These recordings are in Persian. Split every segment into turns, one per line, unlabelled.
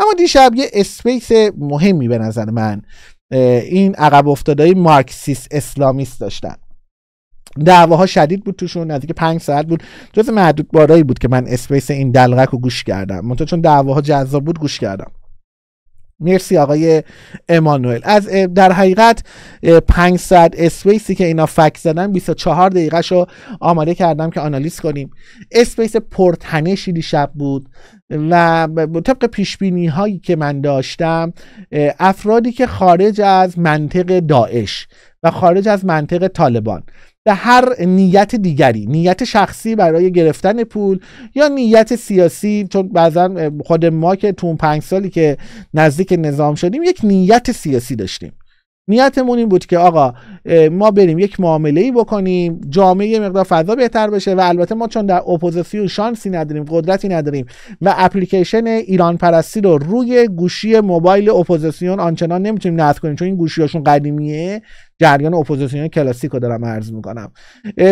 اما دیشب یه اسپیس مهمی به نظر من این عقب افتادای مارکسیس اسلامیست داشتن دعواها شدید بود توشون نزدیک پنج ساعت بود جز معدود بارایی بود که من اسپیس این دلغک رو گوش کردم منتها چون دعواها جذاب بود گوش کردم مرسی آقای امانوئل از در حقیقت 500 اسپیسی که اینا فکس زدن 24 دقیقه رو آماده کردم که آنالیز کنیم اسپیس پرتنشی شب بود و طبق پیش بینی هایی که من داشتم افرادی که خارج از منطق داعش و خارج از منطق طالبان به هر نیت دیگری نیت شخصی برای گرفتن پول یا نیت سیاسی چون بعضا خود ما که تو اون پنج سالی که نزدیک نظام شدیم یک نیت سیاسی داشتیم نیتمون این بود که آقا ما بریم یک معامله ای بکنیم جامعه یه مقدار فضا بهتر بشه و البته ما چون در اپوزیسیون شانسی نداریم قدرتی نداریم و اپلیکیشن ایران پرستی رو روی گوشی موبایل اپوزیسیون آنچنان نمیتونیم نصب کنیم چون این گوشیاشون قدیمیه جریان اپوزیسیون کلاسیک رو دارم عرض میکنم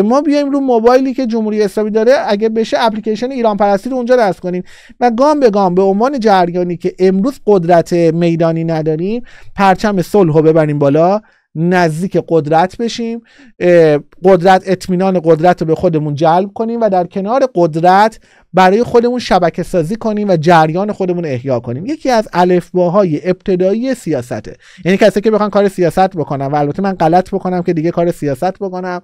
ما بیایم رو موبایلی که جمهوری اسلامی داره اگه بشه اپلیکیشن ایران پرستی رو اونجا دست کنیم و گام به گام به عنوان جریانی که امروز قدرت میدانی نداریم پرچم صلح رو ببریم بالا نزدیک قدرت بشیم قدرت اطمینان قدرت رو به خودمون جلب کنیم و در کنار قدرت برای خودمون شبکه سازی کنیم و جریان خودمون احیا کنیم یکی از الفباهای ابتدایی سیاسته یعنی کسی که بخوان کار سیاست بکنم و البته من غلط بکنم که دیگه کار سیاست بکنم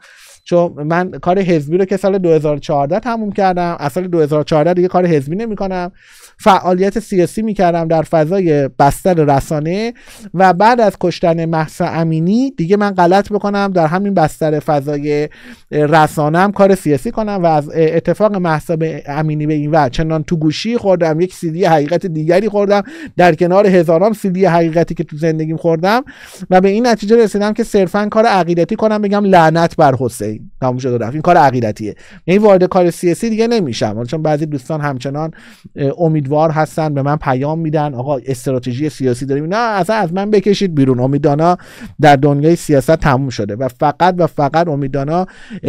چون من کار حزبی رو که سال 2014 تموم کردم از سال 2014 دیگه کار حزبی کنم فعالیت سیاسی کردم در فضای بستر رسانه و بعد از کشتن محسا امینی دیگه من غلط بکنم در همین بستر فضای رسانم کار سیاسی کنم و از اتفاق محسا امینی به این و چنان تو گوشی خوردم یک سیدی حقیقت دیگری خوردم در کنار هزاران سیدی حقیقتی که تو زندگیم خوردم و به این نتیجه رسیدم که صرفا کار عقیدتی کنم بگم لعنت بر حسین رفتیم تموم شد این کار عقیدتیه یعنی وارد کار سیاسی دیگه نمیشم چون بعضی دوستان همچنان امیدوار هستن به من پیام میدن آقا استراتژی سیاسی داریم نه اصلا از من بکشید بیرون امیدانا در دنیای سیاست تموم شده و فقط و فقط امیدانا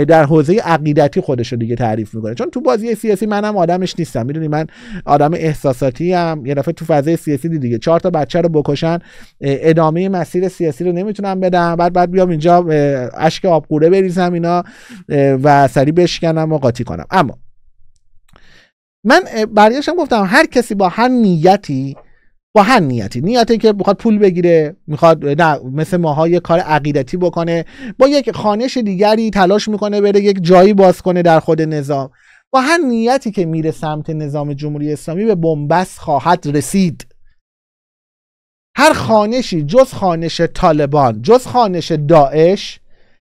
در حوزه عقیدتی خودش رو دیگه تعریف میکنه چون تو بازی سیاسی منم آدمش نیستم میدونی من آدم احساساتی ام یه دفعه تو فضای سیاسی دیگه چهار تا بچه رو بکشن ادامه مسیر سیاسی رو نمیتونم بدم بعد بعد بیام اینجا اشک آبقوره بریزم اینا و سری بشکنم و قاطی کنم اما من برگشتم گفتم هر کسی با هر نیتی با هر نیتی نیتی که میخواد پول بگیره میخواد نه مثل ماها یه کار عقیدتی بکنه با یک خانش دیگری تلاش میکنه بره یک جایی باز کنه در خود نظام با هر نیتی که میره سمت نظام جمهوری اسلامی به بنبست خواهد رسید هر خانشی جز خانش طالبان جز خانش داعش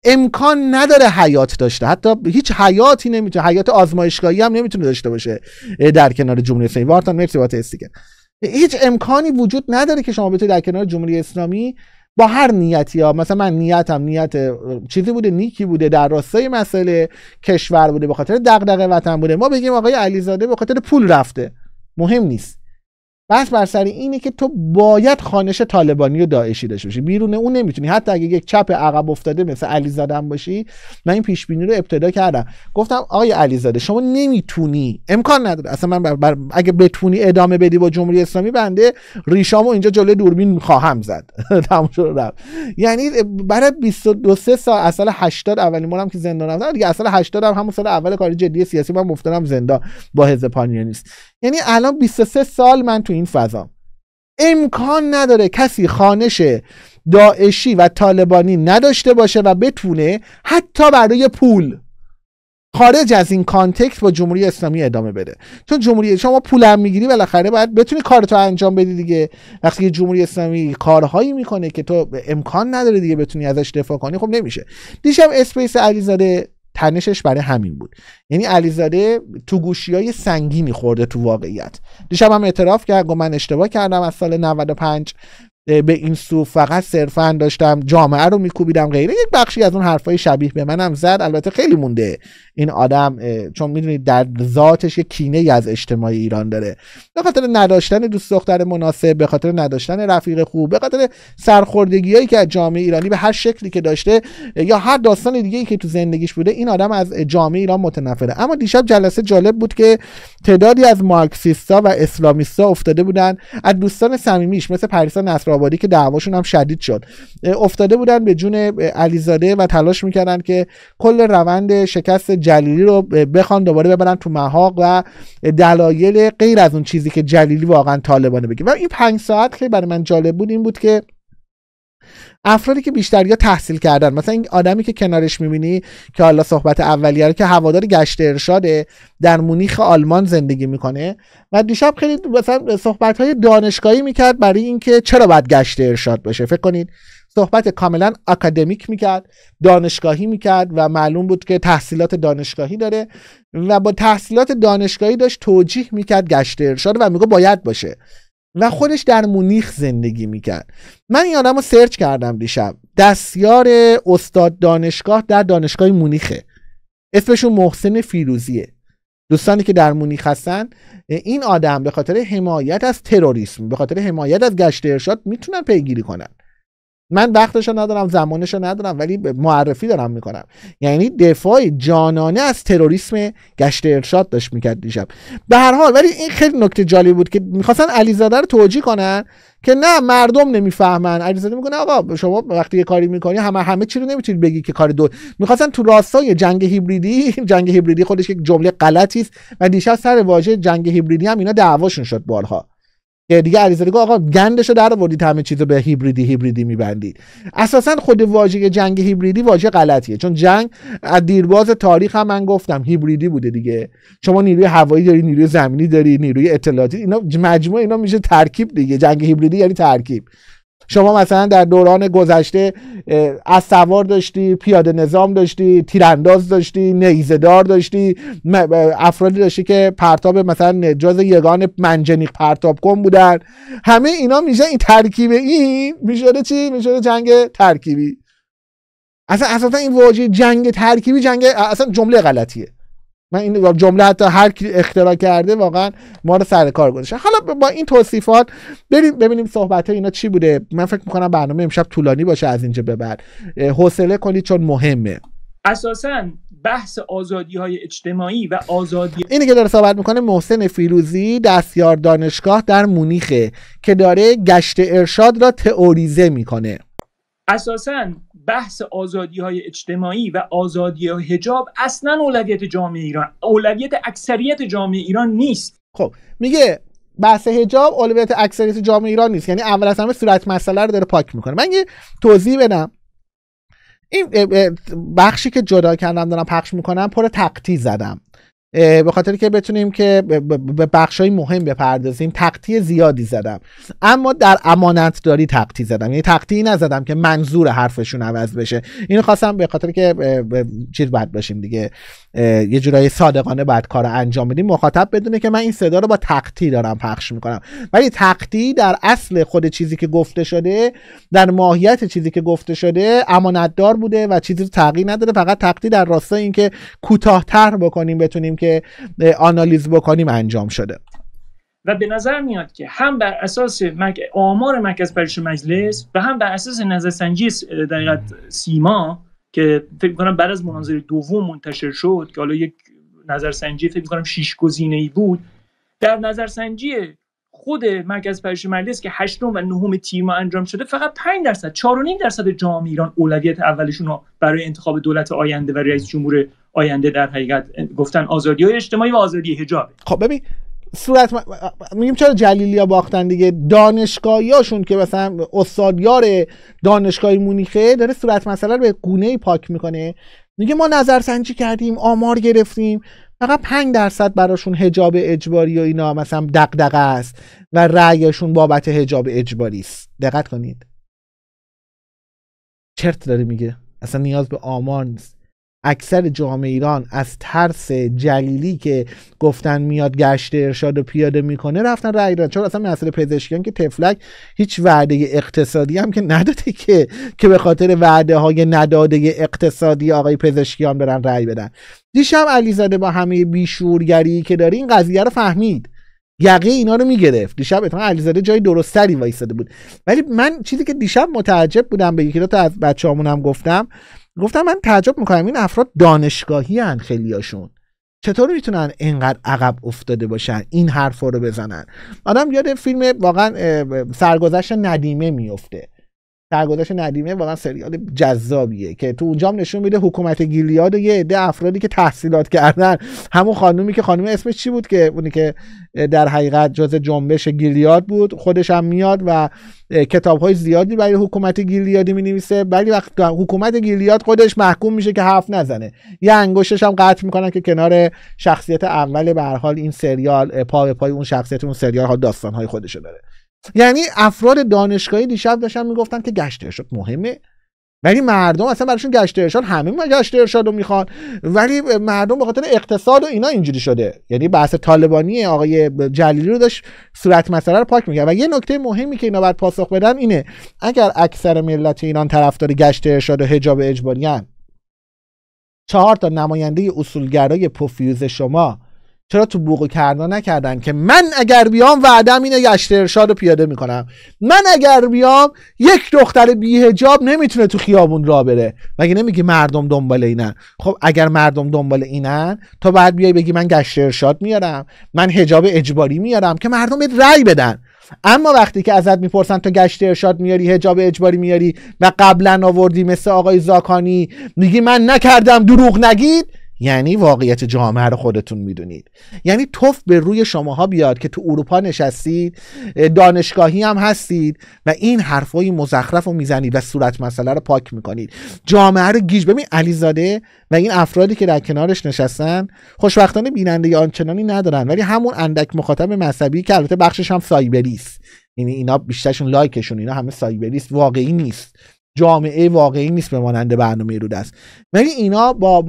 امکان نداره حیات داشته حتی هیچ حیاتی نمیتونه حیات آزمایشگاهی هم نمیتونه داشته باشه در کنار جمهوری اسلامی وارتان مرسی با استیگر هیچ امکانی وجود نداره که شما بتونید در کنار جمهوری اسلامی با هر نیتی ها مثلا من نیتم نیت چیزی بوده نیکی بوده در راستای مسئله کشور بوده به خاطر دغدغه وطن بوده ما بگیم آقای علیزاده به خاطر پول رفته مهم نیست بحث بر سر اینه که تو باید خانش طالبانی و داعشی داشته باشی بیرون اون نمیتونی حتی اگه یک چپ عقب افتاده مثل علی زادم باشی من این پیش بینی رو ابتدا کردم گفتم آقای زاده شما نمیتونی امکان نداره اصلا من بر بر اگه بتونی ادامه بدی با جمهوری اسلامی بنده ریشامو اینجا جلوی دوربین خواهم زد تموم شد یعنی برای 22 3 سال از 80 اولین بارم که زندان رفتم دیگه اصل 80 هم همون سال اول کار جدی سیاسی من افتادم زندان با حزب پانیانیست یعنی الان 23 سال من تو این فضا امکان نداره کسی خانش داعشی و طالبانی نداشته باشه و بتونه حتی برای پول خارج از این کانتکست با جمهوری اسلامی ادامه بده چون جمهوری شما پولم میگیری بالاخره باید بتونی کارتو انجام بدی دیگه وقتی جمهوری اسلامی کارهایی میکنه که تو امکان نداره دیگه بتونی ازش دفاع کنی خب نمیشه دیشب اسپیس علیزاده تنشش برای همین بود یعنی علیزاده تو گوشی های سنگینی خورده تو واقعیت دیشب هم اعتراف کرد و من اشتباه کردم از سال 95 به این سو فقط صرفا داشتم جامعه رو میکوبیدم غیره یک بخشی از اون حرفهای شبیه به منم زد البته خیلی مونده این آدم چون میدونید در ذاتش یه کینه ای از اجتماع ایران داره به خاطر نداشتن دوست دختر مناسب به خاطر نداشتن رفیق خوب به خاطر هایی که از جامعه ایرانی به هر شکلی که داشته یا هر داستان دیگه ای که تو زندگیش بوده این آدم از جامعه ایران متنفره اما دیشب جلسه جالب بود که تعدادی از مارکسیستا و اسلامیستا افتاده بودن از دوستان صمیمیش مثل پریسا نصرآبادی که دعواشون هم شدید شد افتاده بودن به جون علیزاده و تلاش میکردن که کل روند شکست جلیلی رو بخوان دوباره ببرن تو محاق و دلایل غیر از اون چیزی که جلیلی واقعا طالبانه بگه و این پنج ساعت خیلی برای من جالب بود این بود که افرادی که بیشتر یا تحصیل کردن مثلا این آدمی که کنارش میبینی که حالا صحبت اولیه که هوادار گشت ارشاده در مونیخ آلمان زندگی میکنه و دیشب خیلی مثلا صحبت های دانشگاهی میکرد برای اینکه چرا باید گشت ارشاد باشه فکر کنید صحبت کاملا اکادمیک میکرد دانشگاهی میکرد و معلوم بود که تحصیلات دانشگاهی داره و با تحصیلات دانشگاهی داشت توجیه میکرد گشت ارشاد و میگو باید باشه و خودش در مونیخ زندگی میکرد من این آدم رو سرچ کردم دیشب دستیار استاد دانشگاه در دانشگاه مونیخه اسمشون محسن فیروزیه دوستانی که در مونیخ هستن این آدم به خاطر حمایت از تروریسم به خاطر حمایت از گشت ارشاد میتونن پیگیری کنن من وقتشو ندارم زمانشو ندارم ولی معرفی دارم میکنم یعنی دفاع جانانه از تروریسم گشت ارشاد داشت میکرد دیشب به هر حال ولی این خیلی نکته جالب بود که میخواستن علیزاده رو توجیه کنن که نه مردم نمیفهمن علیزاده میگه آقا شما وقتی یه کاری میکنی همه همه چی رو نمیتونید بگی که کار دو میخواستن تو راستای جنگ هیبریدی جنگ هیبریدی خودش یک جمله غلطی است و دیشب سر واژه جنگ هیبریدی هم اینا دعواشون شد بارها که دیگه علیزاده گفت آقا گندشو در آوردید همه چیزو به هیبریدی هیبریدی میبندید اساسا خود واژه جنگ هیبریدی واژه غلطیه چون جنگ از دیرباز تاریخ هم من گفتم هیبریدی بوده دیگه شما نیروی هوایی داری نیروی زمینی داری نیروی اطلاعاتی اینا مجموعه اینا میشه ترکیب دیگه جنگ هیبریدی یعنی ترکیب شما مثلا در دوران گذشته از سوار داشتی پیاده نظام داشتی تیرانداز داشتی نیزهدار داشتی افرادی داشتی که پرتاب مثلا نجاز یگان منجنیق پرتاب کن بودن همه اینا میشه این ترکیب این میشه؟ چی میشه جنگ ترکیبی اصلا اساسا این واژه جنگ ترکیبی جنگ اصلا جمله غلطیه من این جمله حتی هر کی اختراع کرده واقعا ما رو سر کار گذاشته حالا با این توصیفات بریم ببینیم صحبت اینا چی بوده من فکر میکنم برنامه امشب طولانی باشه از اینجا به بعد حوصله کنید چون مهمه
اساسا بحث آزادی های اجتماعی و
آزادی اینی که داره صحبت میکنه محسن فیروزی دستیار دانشگاه در مونیخه که داره گشت ارشاد را تئوریزه میکنه
اساسا بحث آزادی های اجتماعی و آزادی و حجاب اصلا اولویت جامعه ایران
اولویت اکثریت جامعه ایران نیست خب میگه بحث هجاب اولویت اکثریت جامعه ایران نیست یعنی اول از همه صورت مسئله رو داره پاک میکنه من یه توضیح بدم این بخشی که جدا کردم دارم پخش میکنم پر تقطی زدم به خاطر که بتونیم که به بخش های مهم بپردازیم تقطیع زیادی زدم اما در امانت داری تقطیع زدم یعنی تقطیعی نزدم که منظور حرفشون عوض بشه اینو خواستم به خاطر که چیز بد باشیم دیگه یه جورایی صادقانه بعد کار انجام بدیم مخاطب بدونه که من این صدا رو با تقطیع دارم پخش میکنم ولی تقطیع در اصل خود چیزی که گفته شده در ماهیت چیزی که گفته شده امانتدار بوده و چیزی رو تغییر نداره فقط تقطیع در راستای اینکه کوتاهتر بکنیم بتونیم که که آنالیز بکنیم انجام شده
و به نظر میاد که هم بر اساس آمار مرکز پریش مجلس و هم بر اساس نظرسنجی دقیقت سیما که فکر کنم بعد از مناظره دوم منتشر شد که حالا یک نظرسنجی فکر کنم شیش گزینه ای بود در نظرسنجی خود مرکز پریش مجلس که هشتم و نهم تیما انجام شده فقط 5 درصد 4.5 درصد جامعه ایران اولویت اولشون رو برای انتخاب دولت آینده و رئیس جمهور آینده در حقیقت گفتن آزادی های اجتماعی و آزادی حجابه
خب ببین صورت ما میگیم چرا جلیلیا باختن دیگه دانشگاهیاشون که مثلا استادیار دانشگاه مونیخه داره صورت مسئله رو به گونه پاک میکنه میگه ما نظرسنجی کردیم آمار گرفتیم فقط 5 درصد براشون حجاب اجباری و اینا مثلا دغدغه است و رأیشون بابت حجاب اجباری است دقت کنید چرت داره میگه اصلا نیاز به آمار نیست اکثر جامعه ایران از ترس جلیلی که گفتن میاد گشت ارشاد و پیاده میکنه رفتن رای دادن چون اصلا مسئله پزشکیان که تفلک هیچ وعده اقتصادی هم که نداده که که به خاطر وعده های نداده اقتصادی آقای پزشکیان برن رای بدن دیشب علیزاده با همه بیشورگری که داره این قضیه رو فهمید یقه اینا رو میگرفت دیشب اتفاقا علیزاده جای درستری وایساده بود ولی من چیزی که دیشب متعجب بودم به یکی دو از هم گفتم گفتم من تعجب میکنم این افراد دانشگاهی هن هاشون چطور میتونن اینقدر عقب افتاده باشن این حرفا رو بزنن آدم یاد فیلم واقعا سرگذشت ندیمه میفته سرگذشت ندیمه واقعا سریال جذابیه که تو اونجا هم نشون میده حکومت گیلیاد و یه عده افرادی که تحصیلات کردن همون خانومی که خانم اسمش چی بود که اونی که در حقیقت جز جنبش گیلیاد بود خودش هم میاد و کتاب های زیادی برای حکومت گیلیادی می نویسه ولی وقت حکومت گیلیاد خودش محکوم میشه که حرف نزنه یه انگشتش هم قطع میکنن که کنار شخصیت اول به حال این سریال پا به پای اون شخصیت اون سریال ها داستان های خودشو داره یعنی افراد دانشگاهی دیشب داشتن میگفتن که گشت ارشاد مهمه ولی مردم اصلا برایشون گشت ارشاد همه گشت ارشاد رو میخوان ولی مردم به خاطر اقتصاد و اینا اینجوری شده یعنی بحث طالبانی آقای جلیلی رو داشت صورت مسئله رو پاک میکرد و یه نکته مهمی که اینا باید پاسخ بدن اینه اگر اکثر ملت ایران طرفدار گشت ارشاد و حجاب اجباری هم. چهار تا نماینده اصولگرای پوفیوز شما چرا تو بوق کردن نکردن که من اگر بیام وعدم اینه گشت ارشاد رو پیاده میکنم من اگر بیام یک دختر بیهجاب نمیتونه تو خیابون را بره مگه نمیگی مردم دنبال اینن خب اگر مردم دنبال اینن تا بعد بیای بگی من گشت ارشاد میارم من هجاب اجباری میارم که مردم به رأی بدن اما وقتی که ازت میپرسن تو گشت ارشاد میاری هجاب اجباری میاری و قبلا آوردی مثل آقای زاکانی میگی من نکردم دروغ نگید یعنی واقعیت جامعه رو خودتون میدونید یعنی توف به روی شماها بیاد که تو اروپا نشستید دانشگاهی هم هستید و این حرفای مزخرف رو میزنید و صورت مسئله رو پاک میکنید جامعه رو گیج ببین علیزاده و این افرادی که در کنارش نشستن خوشبختانه بیننده آنچنانی ندارن ولی همون اندک مخاطب مذهبی که البته بخشش هم سایبریست یعنی اینا بیشترشون لایکشون اینا همه سایبریست واقعی نیست جامعه واقعی نیست به مانند برنامه رو دست ولی اینا با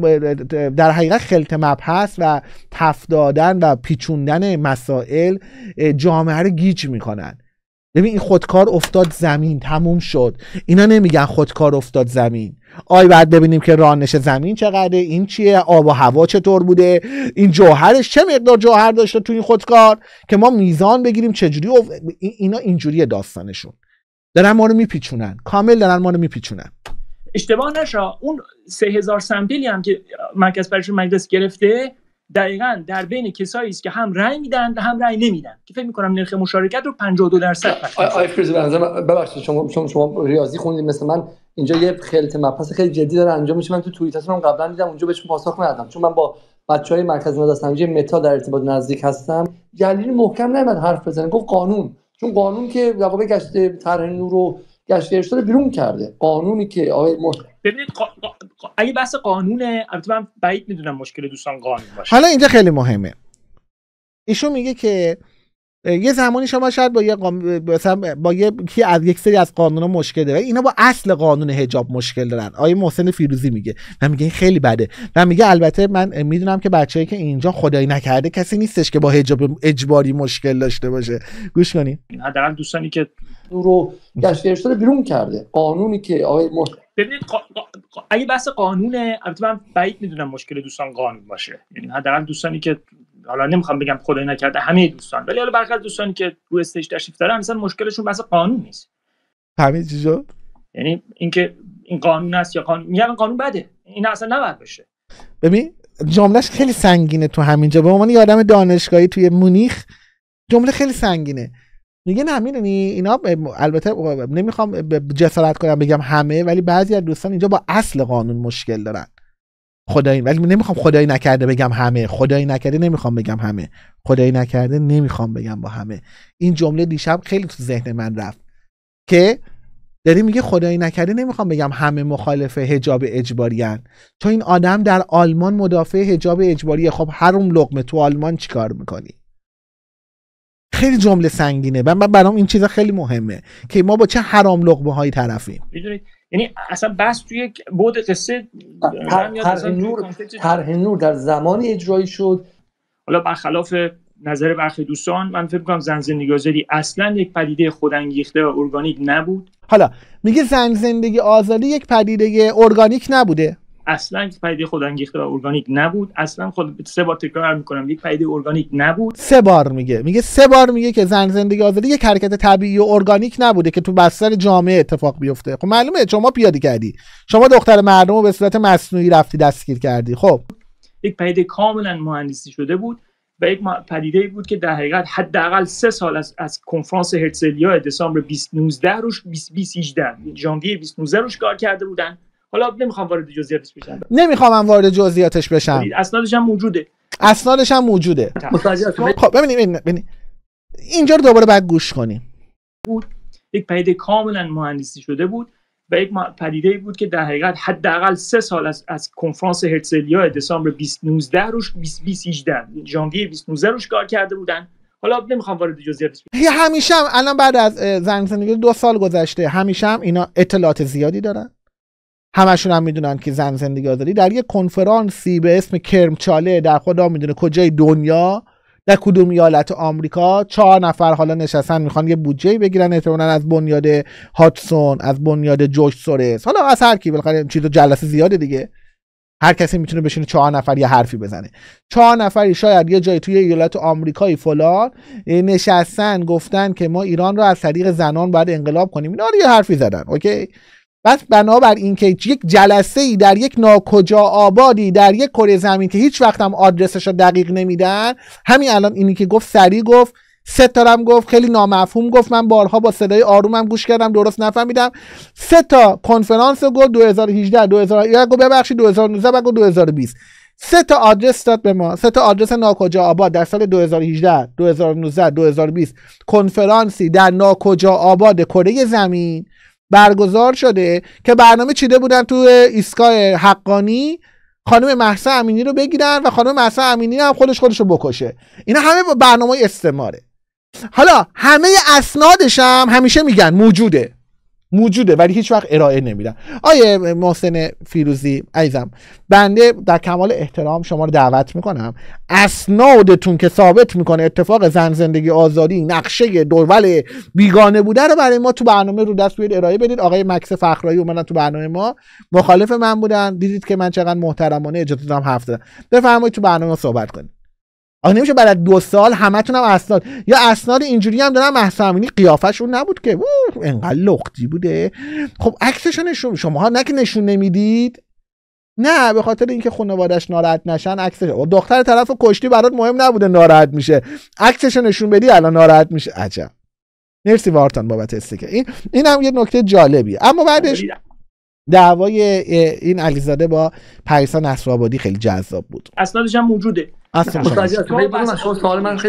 در حقیقت خلط مبحث و تف دادن و پیچوندن مسائل جامعه رو گیج میکنن ببین این خودکار افتاد زمین تموم شد اینا نمیگن خودکار افتاد زمین آی بعد ببینیم که رانش زمین چقدره این چیه آب و هوا چطور بوده این جوهرش چه مقدار جوهر داشته تو این خودکار که ما میزان بگیریم چجوری اینا اینجوری داستانشون دارن ما رو میپیچونن کامل دارن ما رو میپیچونن
اشتباه نشا اون سه هزار سمپلی هم که مرکز پرش مجلس گرفته دقیقا در بین کسایی است که هم رأی میدن هم رأی نمیدن که فکر میکنم نرخ مشارکت رو 52 درصد
آقای فیروزی ببخشید شما شما شما ریاضی خوندید مثل من اینجا یه خلط مپس خیلی جدی داره انجام میشه من تو توییتاتون هم قبلا دیدم اونجا بهش پاسخ ندادم چون من با بچهای مرکز یه متا در ارتباط نزدیک هستم جلیل محکم نمیاد حرف بزنه گفت قانون چون قانون که در واقع گشت طرح نور و گشت ارشاد بیرون کرده قانونی که آقای مح...
ببینید اگه بحث قانونه البته من بعید میدونم مشکل دوستان قانون باشه
حالا اینجا خیلی مهمه ایشون میگه که یه زمانی شما شاید با یه قام... با یه کی از یک سری از قانونا مشکل داره اینا با اصل قانون حجاب مشکل دارن آیه محسن فیروزی میگه من میگه این خیلی بده من میگه البته من میدونم که بچه‌ای که اینجا خدایی نکرده کسی نیستش که با حجاب اجباری مشکل داشته باشه گوش کنین
حداقل دوستانی که رو گشت بیرون کرده قانونی که آقای محسن ببینید قا...
قا... اگه بحث قانونه البته من بعید میدونم مشکل دوستان قانون باشه یعنی حداقل دوستانی که حالا نمیخوام بگم خدای نکرده همه دوستان ولی حالا برخلاف دوستانی که تو استیج تشریف دارن مثلا مشکلشون بحث قانون نیست
همه چیزا
یعنی اینکه این قانون است یا قانون میگن قانون بده این اصلا نباید بشه
ببین جملهش خیلی سنگینه تو همینجا به عنوان یه آدم دانشگاهی توی مونیخ جمله خیلی سنگینه میگه نه میدونی اینا البته نمیخوام جسارت کنم بگم همه ولی بعضی از دوستان اینجا با اصل قانون مشکل دارن خدایی ولی نمیخوام خدایی نکرده بگم همه خدایی نکرده نمیخوام بگم همه خدایی نکرده نمیخوام بگم با همه این جمله دیشب خیلی تو ذهن من رفت که داری میگه خدایی نکرده نمیخوام بگم همه مخالف حجاب اجباری هن. این آدم در آلمان مدافع حجاب اجباریه خب هر اون لقمه تو آلمان چیکار میکنی خیلی جمله سنگینه من برام این چیزا خیلی مهمه که ما با چه حرام لقمه هایی طرفیم
یعنی اصلا بس توی یک قصه هر نور نور در زمانی اجرایی شد حالا برخلاف نظر برخی دوستان من فکر میکنم زن زندگی آزادی اصلا یک پدیده خودانگیخته و ارگانیک نبود حالا
میگه زن زندگی آزادی یک پدیده ارگانیک نبوده
اصلا پدیده خودانگیخته و ارگانیک نبود اصلا خود سه بار تکرار میکنم یک پدیده ارگانیک
نبود سه بار میگه میگه سه بار میگه که زن زندگی آزادی یک حرکت طبیعی و ارگانیک نبوده که تو بستر جامعه اتفاق بیفته خب معلومه شما پیاده کردی شما دختر مردم رو به صورت مصنوعی رفتی دستگیر کردی خب
یک پدیده کاملا مهندسی شده بود و یک پدیده بود که در حقیقت حداقل سه سال از, از کنفرانس هرتزلیا دسامبر 2019 روش 2018 ژانویه 2019 روش کار کرده بودن حالا نمیخوام وارد جزئیاتش بشم
نمیخوام وارد جزئیاتش بشم اسنادش هم موجوده اسنادش هم موجوده خب ببینیم ببینیم اینجا رو دوباره بعد گوش کنیم
بود یک پدیده کاملا مهندسی شده بود و یک پدیده بود که در حقیقت حداقل سه سال از, از کنفرانس هرتزلیا دسامبر 2019 روش 2018 ژانویه 2019 روش کار کرده بودن حالا نمیخوام وارد جزئیاتش
بشم همیشه هم الان بعد از زنگ دو سال گذشته همیشه هم اینا اطلاعات زیادی دارن همشون هم میدونن که زن زندگی آزادی در یک کنفرانسی به اسم کرمچاله در خدا میدونه کجای دنیا در کدوم ایالت آمریکا چهار نفر حالا نشستن میخوان یه بودجه بگیرن احتمالا از بنیاد هاتسون از بنیاد جوش سورس حالا از هر کی بالاخره چیز جلسه زیاده دیگه هر کسی میتونه بشینه چهار نفر یه حرفی بزنه چهار نفری شاید یه جایی توی ایالت آمریکایی فلان نشستن گفتن که ما ایران رو از طریق زنان باید انقلاب کنیم اینا رو یه حرفی زدن اوکی بعد بنابر اینکه یک جلسه ای در یک ناکجا آبادی در یک کره زمین که هیچ وقت هم آدرسش رو دقیق نمیدن همین الان اینی که گفت سریع گفت سه تا گفت خیلی نامفهوم گفت من بارها با صدای آرومم گوش کردم درست نفهمیدم سه تا کنفرانس رو گفت 2018 2019 گفت ببخشید 2019 و 2020 سه تا آدرس داد به ما سه تا آدرس ناکجا آباد در سال 2018 2019 2020 کنفرانسی در ناکجا آباد کره زمین برگزار شده که برنامه چیده بودن تو ایستگاه حقانی خانم محسا امینی رو بگیرن و خانم محسا امینی هم خودش خودش رو بکشه اینا همه با برنامه استعماره حالا همه اسنادش هم همیشه میگن موجوده موجوده ولی هیچ وقت ارائه نمیدن آیه محسن فیروزی عزیزم بنده در کمال احترام شما رو دعوت میکنم اسنادتون که ثابت میکنه اتفاق زن زندگی آزادی نقشه دورول بیگانه بوده رو برای ما تو برنامه رو دست بیارید ارائه بدید آقای مکس فخرایی اومدن تو برنامه ما مخالف من بودن دیدید که من چقدر محترمانه اجازه دادم حرف زدم بفرمایید تو برنامه صحبت کنید آخه نمیشه بعد دو سال همتون هم اسناد یا اسناد اینجوری هم دارن محسامینی قیافش اون نبود که اوه انقدر لختی بوده خب عکسش نشون شماها نه که نشون نمیدید نه به خاطر اینکه خانوادش ناراحت نشن عکسش دختر طرف کشتی برات مهم نبوده ناراحت میشه عکسش نشون بدی الان ناراحت میشه عجب مرسی وارتان بابت استیکر این این هم یه نکته جالبیه اما بعدش آره، دعوای این علیزاده با پریسا نصرآبادی خیلی جذاب بود
اسنادش هم موجوده
سوال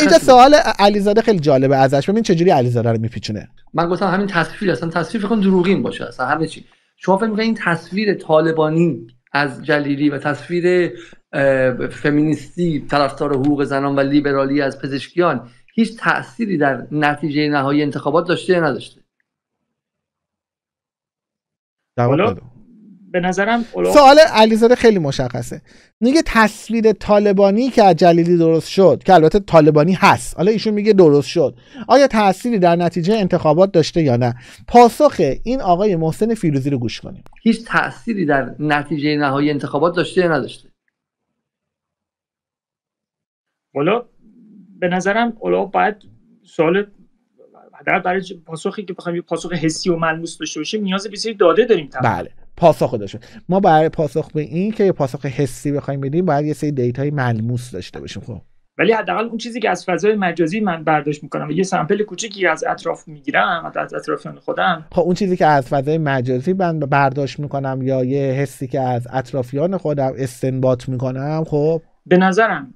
اینجا سوال
علیزاده خیلی جالبه ازش ببین چجوری علیزاده رو میپیچونه
من گفتم همین تصویر اصلا تصویر فکر دروغین باشه اصلا همه چی شما فکر میکنید این تصویر طالبانی از جلیلی و تصویر فمینیستی طرفدار حقوق زنان و لیبرالی از پزشکیان هیچ تأثیری در نتیجه نهایی انتخابات داشته یا نداشته به نظرم سوال
علیزاده خیلی مشخصه میگه تصویر طالبانی که از جلیلی درست شد که البته طالبانی هست حالا ایشون میگه درست شد آیا تأثیری در نتیجه انتخابات داشته یا نه پاسخ این آقای محسن فیروزی رو گوش کنیم هیچ تأثیری
در نتیجه نهایی انتخابات داشته یا نداشته حالا به نظرم اولا باید سوال در
برای پاسخی که بخوایم پاسخ حسی و ملموس داشته باشیم نیاز به سری داده داریم طبعا. بله
پاسخ داشته ما برای پاسخ به این که یه پاسخ حسی بخوایم بدیم باید یه سری دیتای ملموس داشته باشیم خب
ولی حداقل اون چیزی که از فضای مجازی من برداشت میکنم یه سمپل کوچیکی از اطراف میگیرم از اطرافیان خودم
خب اون چیزی که از فضای مجازی من برداشت میکنم یا یه حسی که از اطرافیان خودم استنباط میکنم خب به نظرم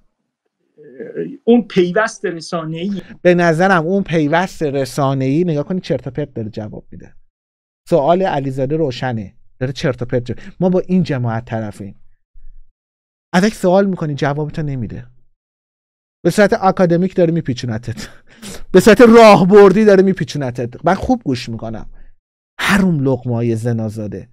اون پیوست ای به نظرم اون پیوست ای نگاه کنی چرت و پرت داره جواب میده سوال علیزاده روشنه داره چرت و پرت ما با این جماعت طرفیم ازش سوال میکنی جوابتو نمیده به صورت اکادمیک داره میپیچونتت به صورت راهبردی داره میپیچونتت من خوب گوش میکنم هر اون لقمه های زنازاده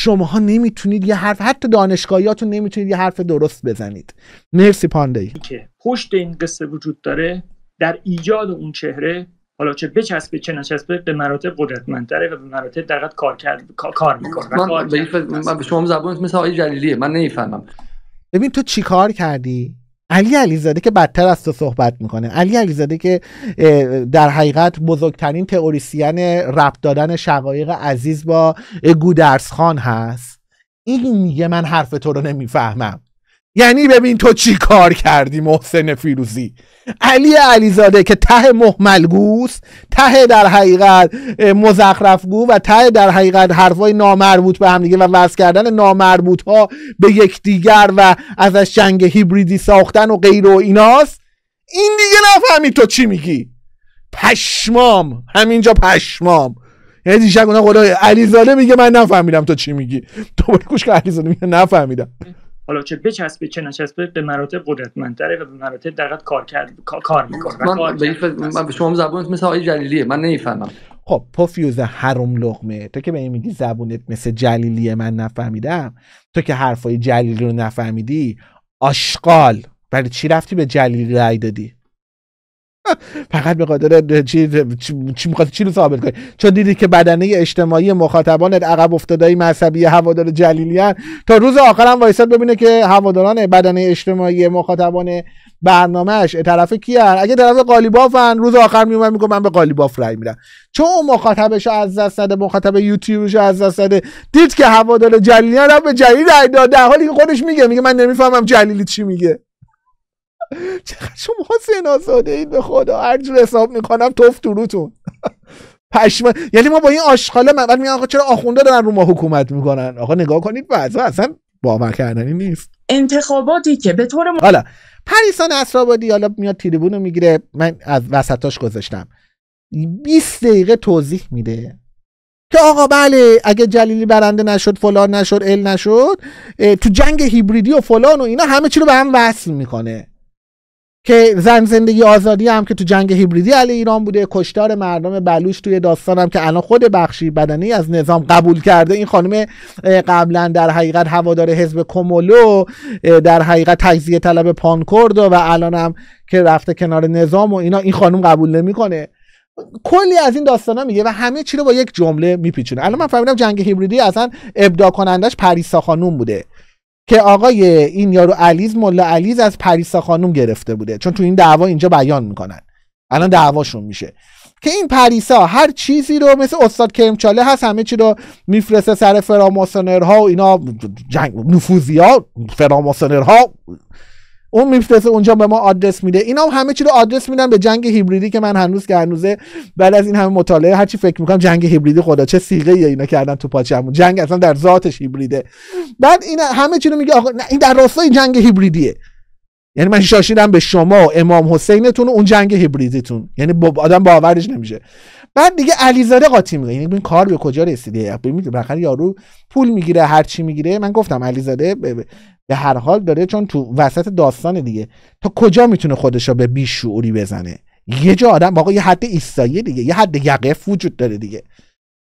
شماها نمیتونید یه حرف حتی دانشگاهیاتون نمیتونید یه حرف درست بزنید مرسی پاندی
که پشت این قصه وجود داره در ایجاد اون چهره حالا چه بچسبه
چه نچسبه به مراتب قدرتمندتره و به مراتب دقت کار کرد کار میکنه من به شما زبونت مثل آقای جلیلیه من نمیفهمم
ببین تو چیکار کردی علی علیزاده که بدتر از تو صحبت میکنه علی علیزاده که در حقیقت بزرگترین تئوریسین رب دادن شقایق عزیز با گودرس خان هست این میگه من حرف تو رو نمیفهمم یعنی ببین تو چی کار کردی محسن فیروزی علی علیزاده که ته محملگوس ته در حقیقت مزخرفگو و ته در حقیقت حرفای نامربوط به همدیگه و وضع کردن نامربوط ها به یکدیگر و ازش جنگ هیبریدی ساختن و غیر و ایناست این دیگه نفهمید تو چی میگی پشمام همینجا پشمام یعنی دیشب اونا خدای علیزاده میگه من نفهمیدم تو چی میگی تو گوش که علیزاده میگه نفهمیدم
حالا چه بچسبه چه نچسبه به مراتب قدرتمندتره و
به مراتب در کار کار میکنه من, به شما زبونت مثل آقای جلیلیه من نمیفهمم
خب پوفیوز حرم لغمه تو که به این میگی زبونت مثل جلیلیه من نفهمیدم تو که حرفای جلیلی رو نفهمیدی آشقال برای چی رفتی به جلیلی رای دادی فقط به خاطر چی چی میخواد چی رو ثابت کنی چون دیدی که بدنه اجتماعی مخاطبانت عقب افتادای مذهبی هوادار جلیلیان تا روز آخر هم وایساد ببینه که هواداران بدنه اجتماعی مخاطبان برنامهش طرف کیه اگه طرف قالیبافن روز آخر میومد میگه من به قالیباف رای میرم چون مخاطبش از دست داده مخاطب یوتیوبش از دست داده دید که هوادار جلیلیان هم به جلیلی رای در حالی که خودش میگه میگه من نمیفهمم جلیلی چی میگه چقدر شما آزاده اید به خدا هر جور حساب میکنم توف تو پشم یعنی ما با این آشغاله من بعد میگم آقا چرا آخونده دارن رو ما حکومت میکنن آقا نگاه کنید بعضا اصلا باور کردنی نیست انتخاباتی که به طور م... حالا پریسان اسرابادی حالا میاد تریبون رو میگیره من از وسطاش گذاشتم 20 دقیقه توضیح میده که آقا بله اگه جلیلی برنده نشد فلان نشد ال نشد تو جنگ هیبریدی و فلان و اینا همه چی رو به هم وصل میکنه که زن زندگی آزادی هم که تو جنگ هیبریدی علی ایران بوده کشتار مردم بلوش توی داستانم که الان خود بخشی بدنی از نظام قبول کرده این خانم قبلا در حقیقت هوادار حزب کومولو در حقیقت تجزیه طلب پانکوردو و الان هم که رفته کنار نظام و اینا این خانم قبول نمیکنه کلی از این داستانا میگه و همه چی رو با یک جمله میپیچونه الان من فهمیدم جنگ هیبریدی اصلا ابدا کنندش پریسا خانوم بوده که آقای این یارو علیز ملا علیز از پریسا خانم گرفته بوده چون تو این دعوا اینجا بیان میکنن الان دعواشون میشه که این پریسا هر چیزی رو مثل استاد کرمچاله هست همه چی رو میفرسته سر فراماسونرها و اینا جنگ نفوزی ها اون میفرسته اونجا به ما آدرس میده اینا همه چی رو آدرس میدن به جنگ هیبریدی که من هنوز که هنوزه بعد از این همه مطالعه هرچی فکر میکنم جنگ هیبریدی خدا چه سیغه یه اینا کردن تو پاچمون جنگ اصلا در ذاتش هیبریده بعد این همه چی رو میگه آقا این در راستای جنگ هیبریدیه یعنی من شاشیدم به شما و امام حسینتون و اون جنگ هیبریدیتون یعنی با آدم باورش نمیشه بعد دیگه علیزاده قاطی میگه یعنی این کار به کجا رسیده ببینید بالاخره یارو پول میگیره هر چی میگیره من گفتم علیزاده به, به هر حال داره چون تو وسط داستان دیگه تا کجا میتونه خودشا به شعوری بزنه یه جا آدم واقعا یه حد ایستایی دیگه یه حد یقف وجود داره دیگه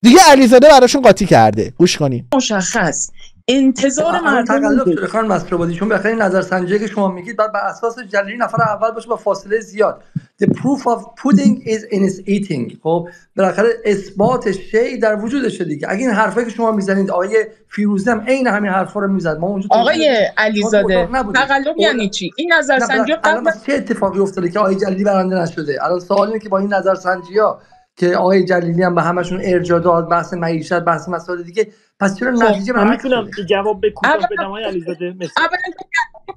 دیگه علیزاده براشون قاطی کرده گوش کنین مشخص انتظار مردم تقلب شده خانم مسرابادی چون بخیر نظر سنجی که شما
میگید بعد بر اساس جلیلی نفر اول باشه با فاصله زیاد the proof of pudding is in its eating خب بالاخره اثبات شی در وجودشه دیگه اگه این حرفایی که شما میزنید آقای فیروزی هم عین همین حرفا رو میزد ما اونجا آقای علیزاده تقلب خب، یعنی چی این نظر سنجی بله، چه اتفاقی افتاده که آقای جلیلی برنده نشده الان سوال اینه که با این نظر سنجی ها که آقای جلیلی هم به همشون ارجاع داد بحث معیشت بحث مسائل دیگه پس چرا خب، نتیجه من
میتونم جواب به آقای علیزاده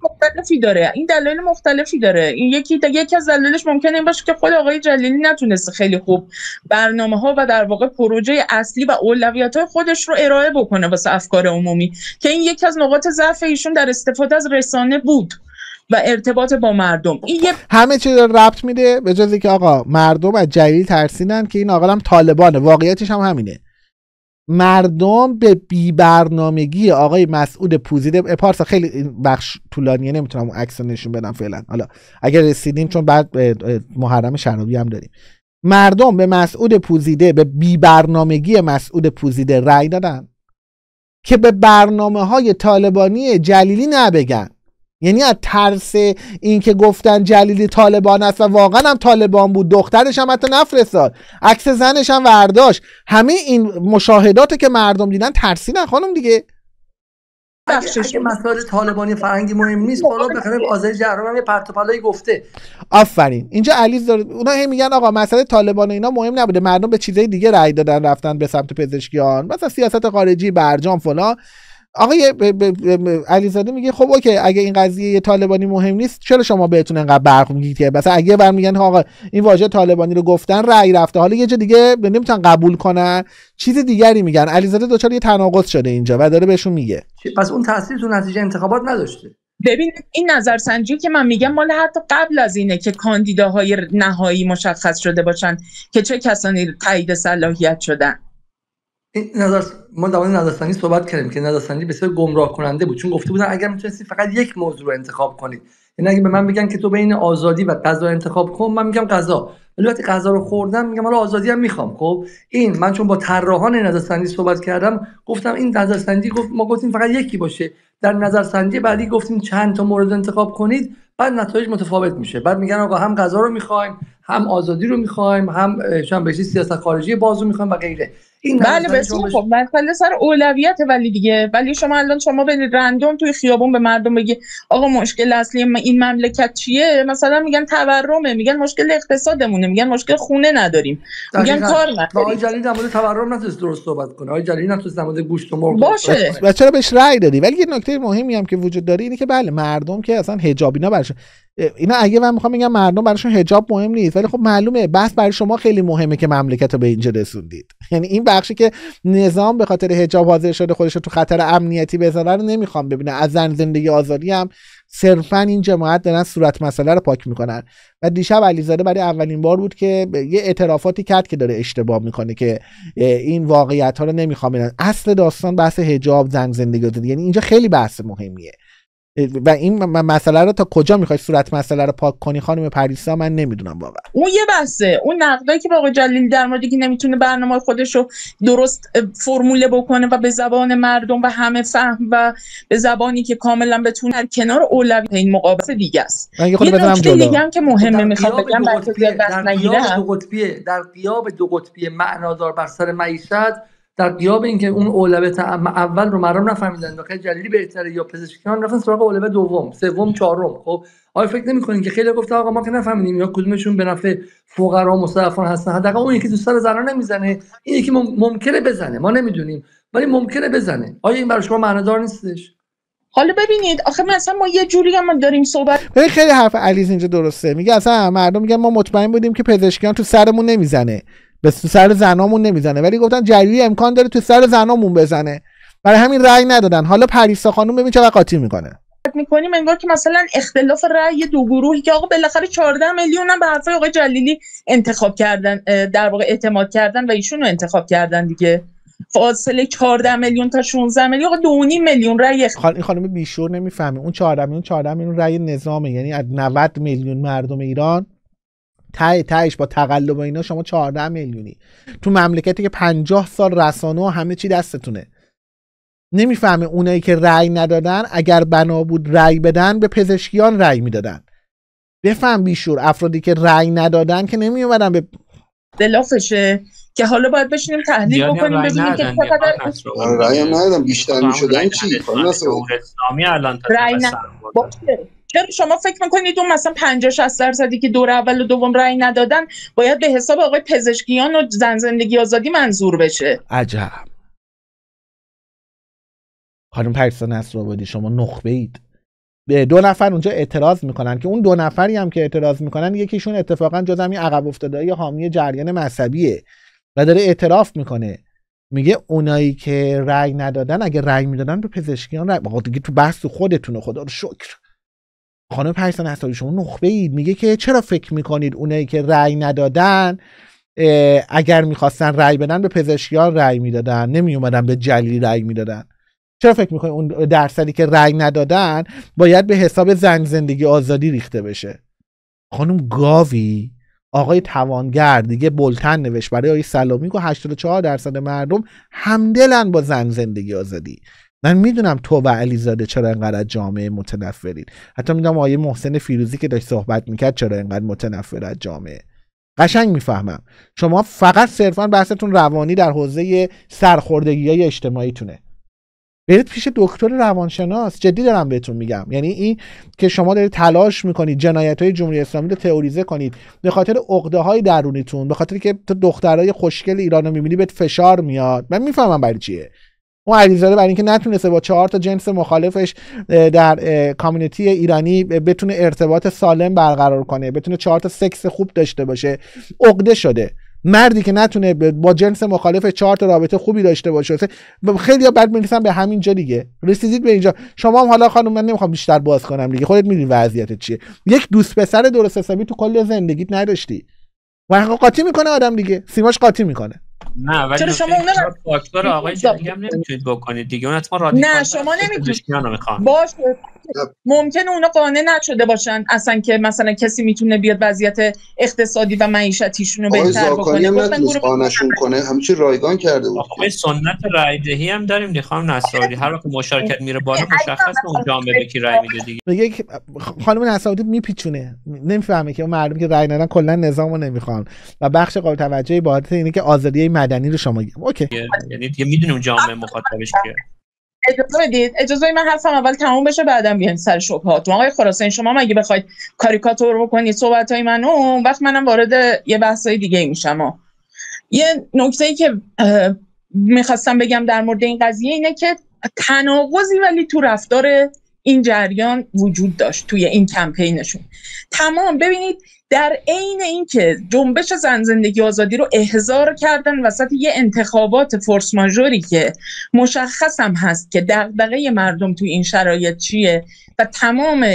مختلفی داره این دلایل مختلفی
داره این یکی یکی از دلایلش ممکنه این باشه که خود آقای جلیلی نتونسته خیلی خوب برنامه ها و در واقع پروژه اصلی و اولویت های خودش رو ارائه بکنه واسه افکار عمومی که این یکی از نقاط ضعف ایشون در استفاده از رسانه بود و ارتباط با مردم
این یه همه چیز ربط میده به جز که آقا مردم از جلیل ترسینن که این آقا هم طالبانه واقعیتش هم همینه مردم به بی برنامگی آقای مسعود پوزیده پارسا خیلی بخش طولانیه نمیتونم اون نشون بدم فعلا حالا اگر رسیدیم چون بعد محرم شنابی هم داریم مردم به مسعود پوزیده به بی برنامگی مسعود پوزیده رأی دادن که به برنامه های طالبانی جلیلی نبگن یعنی از ترس اینکه گفتن جلیلی طالبان است و واقعا هم طالبان بود دخترش هم حتی نفرستاد عکس زنش هم ورداشت همه این مشاهدات که مردم دیدن ترسی نه خانم دیگه بخشش مسائل طالبانی مهم نیست بالا آزای جهرام یه پرت گفته آفرین اینجا علیز داره اونا هی میگن آقا مسئله طالبان و اینا مهم نبوده مردم به چیزای دیگه رأی دادن رفتن به سمت پزشکیان مثلا سیاست خارجی برجام فلان آقای علیزاده میگه خب اوکی اگه این قضیه طالبانی مهم نیست چرا شما بهتون انقدر برق میگید که مثلا اگه بر میگن آقا این واژه طالبانی رو گفتن رأی رفته حالا یه جا دیگه نمیتونن قبول کنن چیز دیگری میگن علیزاده دچار یه تناقض شده اینجا و داره بهشون میگه
پس اون تاثیر تو نتیجه انتخابات نداشته ببین این نظرسنجی که من میگم مال حتی قبل از اینه که کاندیداهای نهایی مشخص شده باشن که چه کسانی تایید
صلاحیت شدن این نظر ما در مورد نظرسنجی صحبت کردیم که نظرسنجی بسیار گمراه کننده بود چون گفته بودن اگر میتونستی فقط یک موضوع رو انتخاب کنید یعنی اگه به من بگن که تو بین آزادی و غذا انتخاب کن من میگم غذا ولی وقتی غذا رو خوردم میگم حالا آزادی هم میخوام خب این من چون با طراحان نظرسنجی صحبت کردم گفتم این نظرسنجی گفت ما گفتیم فقط یکی باشه در نظرسنجی بعدی گفتیم چند تا مورد انتخاب کنید بعد نتایج متفاوت میشه بعد میگن آقا هم غذا رو میخوایم هم آزادی رو میخوایم هم شما بهش سیاست خارجی بازو میخوایم و غیره این بله بسیار
خب مسئله سر اولویت ولی دیگه ولی شما الان شما به رندوم توی خیابون به مردم بگی آقا مشکل اصلی این مملکت چیه مثلا میگن تورمه میگن مشکل اقتصادمونه میگن مشکل خونه نداریم میگن کار نداریم آقای
جلیل در مورد تورم درست صحبت کنه آقای جلیل نتوس در مورد گوشت و مرغ باشه
و چرا بهش رأی دادی ولی یه نکته مهمی هم که وجود داره اینه که بله مردم که اصلا حجاب اینا برشون اینا اگه من میخوام میگم مردم براشون حجاب مهم نیست ولی خب معلومه بس برای شما خیلی مهمه که مملکت رو به اینجا رسوندید یعنی این بخشی که نظام به خاطر حجاب حاضر شده خودش رو تو خطر امنیتی بذاره رو نمیخوام ببینه از زن زندگی آزادی هم صرفا این جماعت دارن صورت مسئله رو پاک میکنن و دیشب علیزاده برای اولین بار بود که یه اعترافاتی کرد که داره اشتباه میکنه که این واقعیت ها رو نمیخوام اصل داستان بحث حجاب زن زندگی آزادی یعنی اینجا خیلی بحث مهمیه و این مسئله رو تا کجا میخوای صورت مسئله رو پاک کنی خانم پریسا من نمیدونم واقعا
اون یه بحثه اون نقدایی که آقای جلیل در موردی که نمیتونه برنامه خودش رو درست فرموله بکنه و به زبان مردم و همه فهم و به زبانی که کاملا بتونه در کنار اولویت این مقابله دیگه است یه نکته دیگه هم که مهمه میخوام بگم در دو
قطبی در قیاب دو قطبی معنادار بر سر معیشت در قیاب اینکه اون اولویت اول رو مردم نفهمیدن واقعا جلیلی بهتره یا پزشکان رفتن سراغ اولویت دوم سوم چهارم خب آیا فکر نمی‌کنین که خیلی گفته آقا ما که نفهمیدیم یا کدومشون به نفع فقرا مستضعفان هستن حداقل اون یکی تو سر زنان نمیزنه این یکی مم... ممکنه بزنه ما نمیدونیم ولی ممکنه بزنه آیا این برای شما معنادار نیستش
حالا ببینید آخه اصلا ما یه جوری هم داریم صحبت خیلی حرف علیز اینجا درسته میگه اصلا مردم میگن ما مطمئن بودیم که پزشکیان تو سرمون نمیزنه به سر زنامون نمیزنه ولی گفتن جلیلی امکان داره تو سر زنامون بزنه برای همین رأی ندادن حالا پریسا خانم ببین چقدر قاطی میکنه
میکنیم انگار که مثلا اختلاف رأی دو گروهی که آقا بالاخره 14 میلیون هم به حرفای آقای جلیلی انتخاب کردن در واقع اعتماد کردن و ایشون رو انتخاب کردن دیگه فاصله 14 میلیون تا 16 میلیون آقا 2.5 میلیون
رأی اخ... خال... این خانم بیشور نمیفهمه اون 14 میلیون 14 میلیون رأی نظامه یعنی از 90 میلیون مردم ایران تای تایش با تقلب اینا شما 14 میلیونی تو مملکتی که 50 سال رسانه و همه چی دستتونه نمیفهمه اونایی که رأی ندادن اگر بنا بود رأی بدن به پزشکیان رأی میدادن بفهم بیشور افرادی که رأی ندادن که نمی اومدن به دلافشه که حالا باید بشینیم تحلیل یعنی بکنیم ببینیم که چقدر
یعنی آره، رأی ندادن بیشتر میشدن چی؟ خب،
رأی ندادم
چرا شما فکر میکنید اون مثلا 50 60 درصدی که دور اول و دوم رأی ندادن باید به حساب آقای پزشکیان و زن زندگی آزادی منظور بشه
عجب خانم پریسا نصرآبادی شما نخبه اید به دو نفر اونجا اعتراض میکنن که اون دو نفری هم که اعتراض میکنن یکیشون اتفاقا جز همین عقب افتادهای حامی جریان مذهبیه و داره اعتراف میکنه میگه اونایی که رأی ندادن اگه رأی میدادن به پزشکیان رأی دیگه تو بحث خودتون خدا رو شکر خانم پرستان هستاری شما نخبه اید میگه که چرا فکر میکنید اونایی که رأی ندادن اگر میخواستن رأی بدن به پزشکیان رأی میدادن نمیومدن به جلی رأی میدادن چرا فکر میکنید اون درصدی که رأی ندادن باید به حساب زن زندگی آزادی ریخته بشه خانم گاوی آقای توانگر دیگه بلتن نوشت برای آقای سلامی که 84 درصد مردم همدلن با زن زندگی آزادی من میدونم تو و علیزاده چرا انقدر از جامعه متنفرین حتی میدونم آیه محسن فیروزی که داشت صحبت میکرد چرا انقدر متنفر از جامعه قشنگ میفهمم شما فقط صرفا بحثتون روانی در حوزه سرخوردگی های اجتماعیتونه برید پیش دکتر روانشناس جدی دارم بهتون میگم یعنی این که شما دارید تلاش میکنید جنایت های جمهوری اسلامی رو تئوریزه کنید به خاطر عقده های درونیتون به خاطر که تو دخترای خوشگل ایرانو میبینی بهت فشار میاد من میفهمم برای چیه اون علیزاده برای اینکه نتونسته با چهار تا جنس مخالفش در کامیونیتی ایرانی بتونه ارتباط سالم برقرار کنه بتونه چهار تا سکس خوب داشته باشه عقده شده مردی که نتونه با جنس مخالف چهار تا رابطه خوبی داشته باشه خیلی ها بد میرسن به همین جا دیگه رسیدید به اینجا شما هم حالا خانم من نمیخوام بیشتر باز کنم دیگه خودت میدونی وضعیت چیه یک دوست پسر درست حسابی تو کل زندگیت نداشتی و قاطی میکنه آدم دیگه سیماش قاطی میکنه
نه ولی چرا شما اونا فاکتور آقای جنگی هم نمیتونید بکنید دیگه اون اصلا رادیکال نه شما نمیتونید
باشه خب. ممکنه اونا قانع نشده باشن اصلا که مثلا کسی میتونه بیاد وضعیت اقتصادی و معیشتیشون رو بهتر
بکنه
گفتن قانعشون کنه همچی رایگان کرده بود آقای
سنت رایدهی هم داریم دیگه خانم نصاری هر وقت مشارکت میره بالا مشخص اون جامعه به کی رای میده دیگه
میگه خانم نصاری میپیچونه نمیفهمه که مردم که رای ندن کلا نظامو نمیخوان و بخش قابل توجهی بابت اینه که آزادی بدنی رو شما
اوکی یعنی, یعنی دیگه میدونیم جامعه مخاطبش کیه
اجازه بدید
اجازه من حرفم اول تموم بشه بعدم بیان سر شبهات آقای خراسان شما مگه بخواید کاریکاتور بکنید صحبت های منو اون وقت منم وارد یه بحث دیگه میشم یه نکته ای که میخواستم بگم در مورد این قضیه اینه که تناقضی ولی تو رفتار این جریان وجود داشت توی این کمپینشون تمام ببینید در عین اینکه جنبش زن زندگی آزادی رو احضار کردن وسط یه انتخابات فورس ماژوری که مشخصم هست که دغدغه مردم تو این شرایط چیه و تمام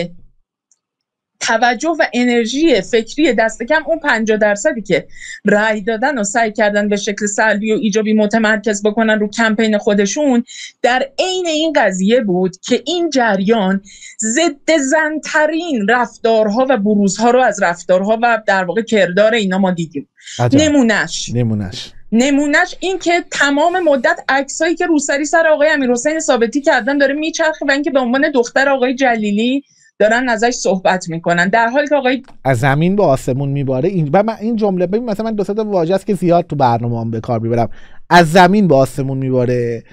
توجه و انرژی فکری دست کم اون 50 درصدی که رأی دادن و سعی کردن به شکل سلبی و ایجابی متمرکز بکنن رو کمپین خودشون در عین این قضیه بود که این جریان ضد زنترین رفتارها و بروزها رو از رفتارها و در واقع کردار اینا ما دیدیم عجب. نمونش نمونش نمونهش این که تمام مدت عکسایی که روسری سر آقای امیر حسین ثابتی کردن داره میچرخه و اینکه به عنوان دختر آقای جلیلی دارن ازش صحبت میکنن در حالی که آقای
از زمین به آسمون میباره این و من این جمله ببین مثلا من دو تا واژه است که زیاد تو برنامه به کار میبرم از زمین به آسمون میباره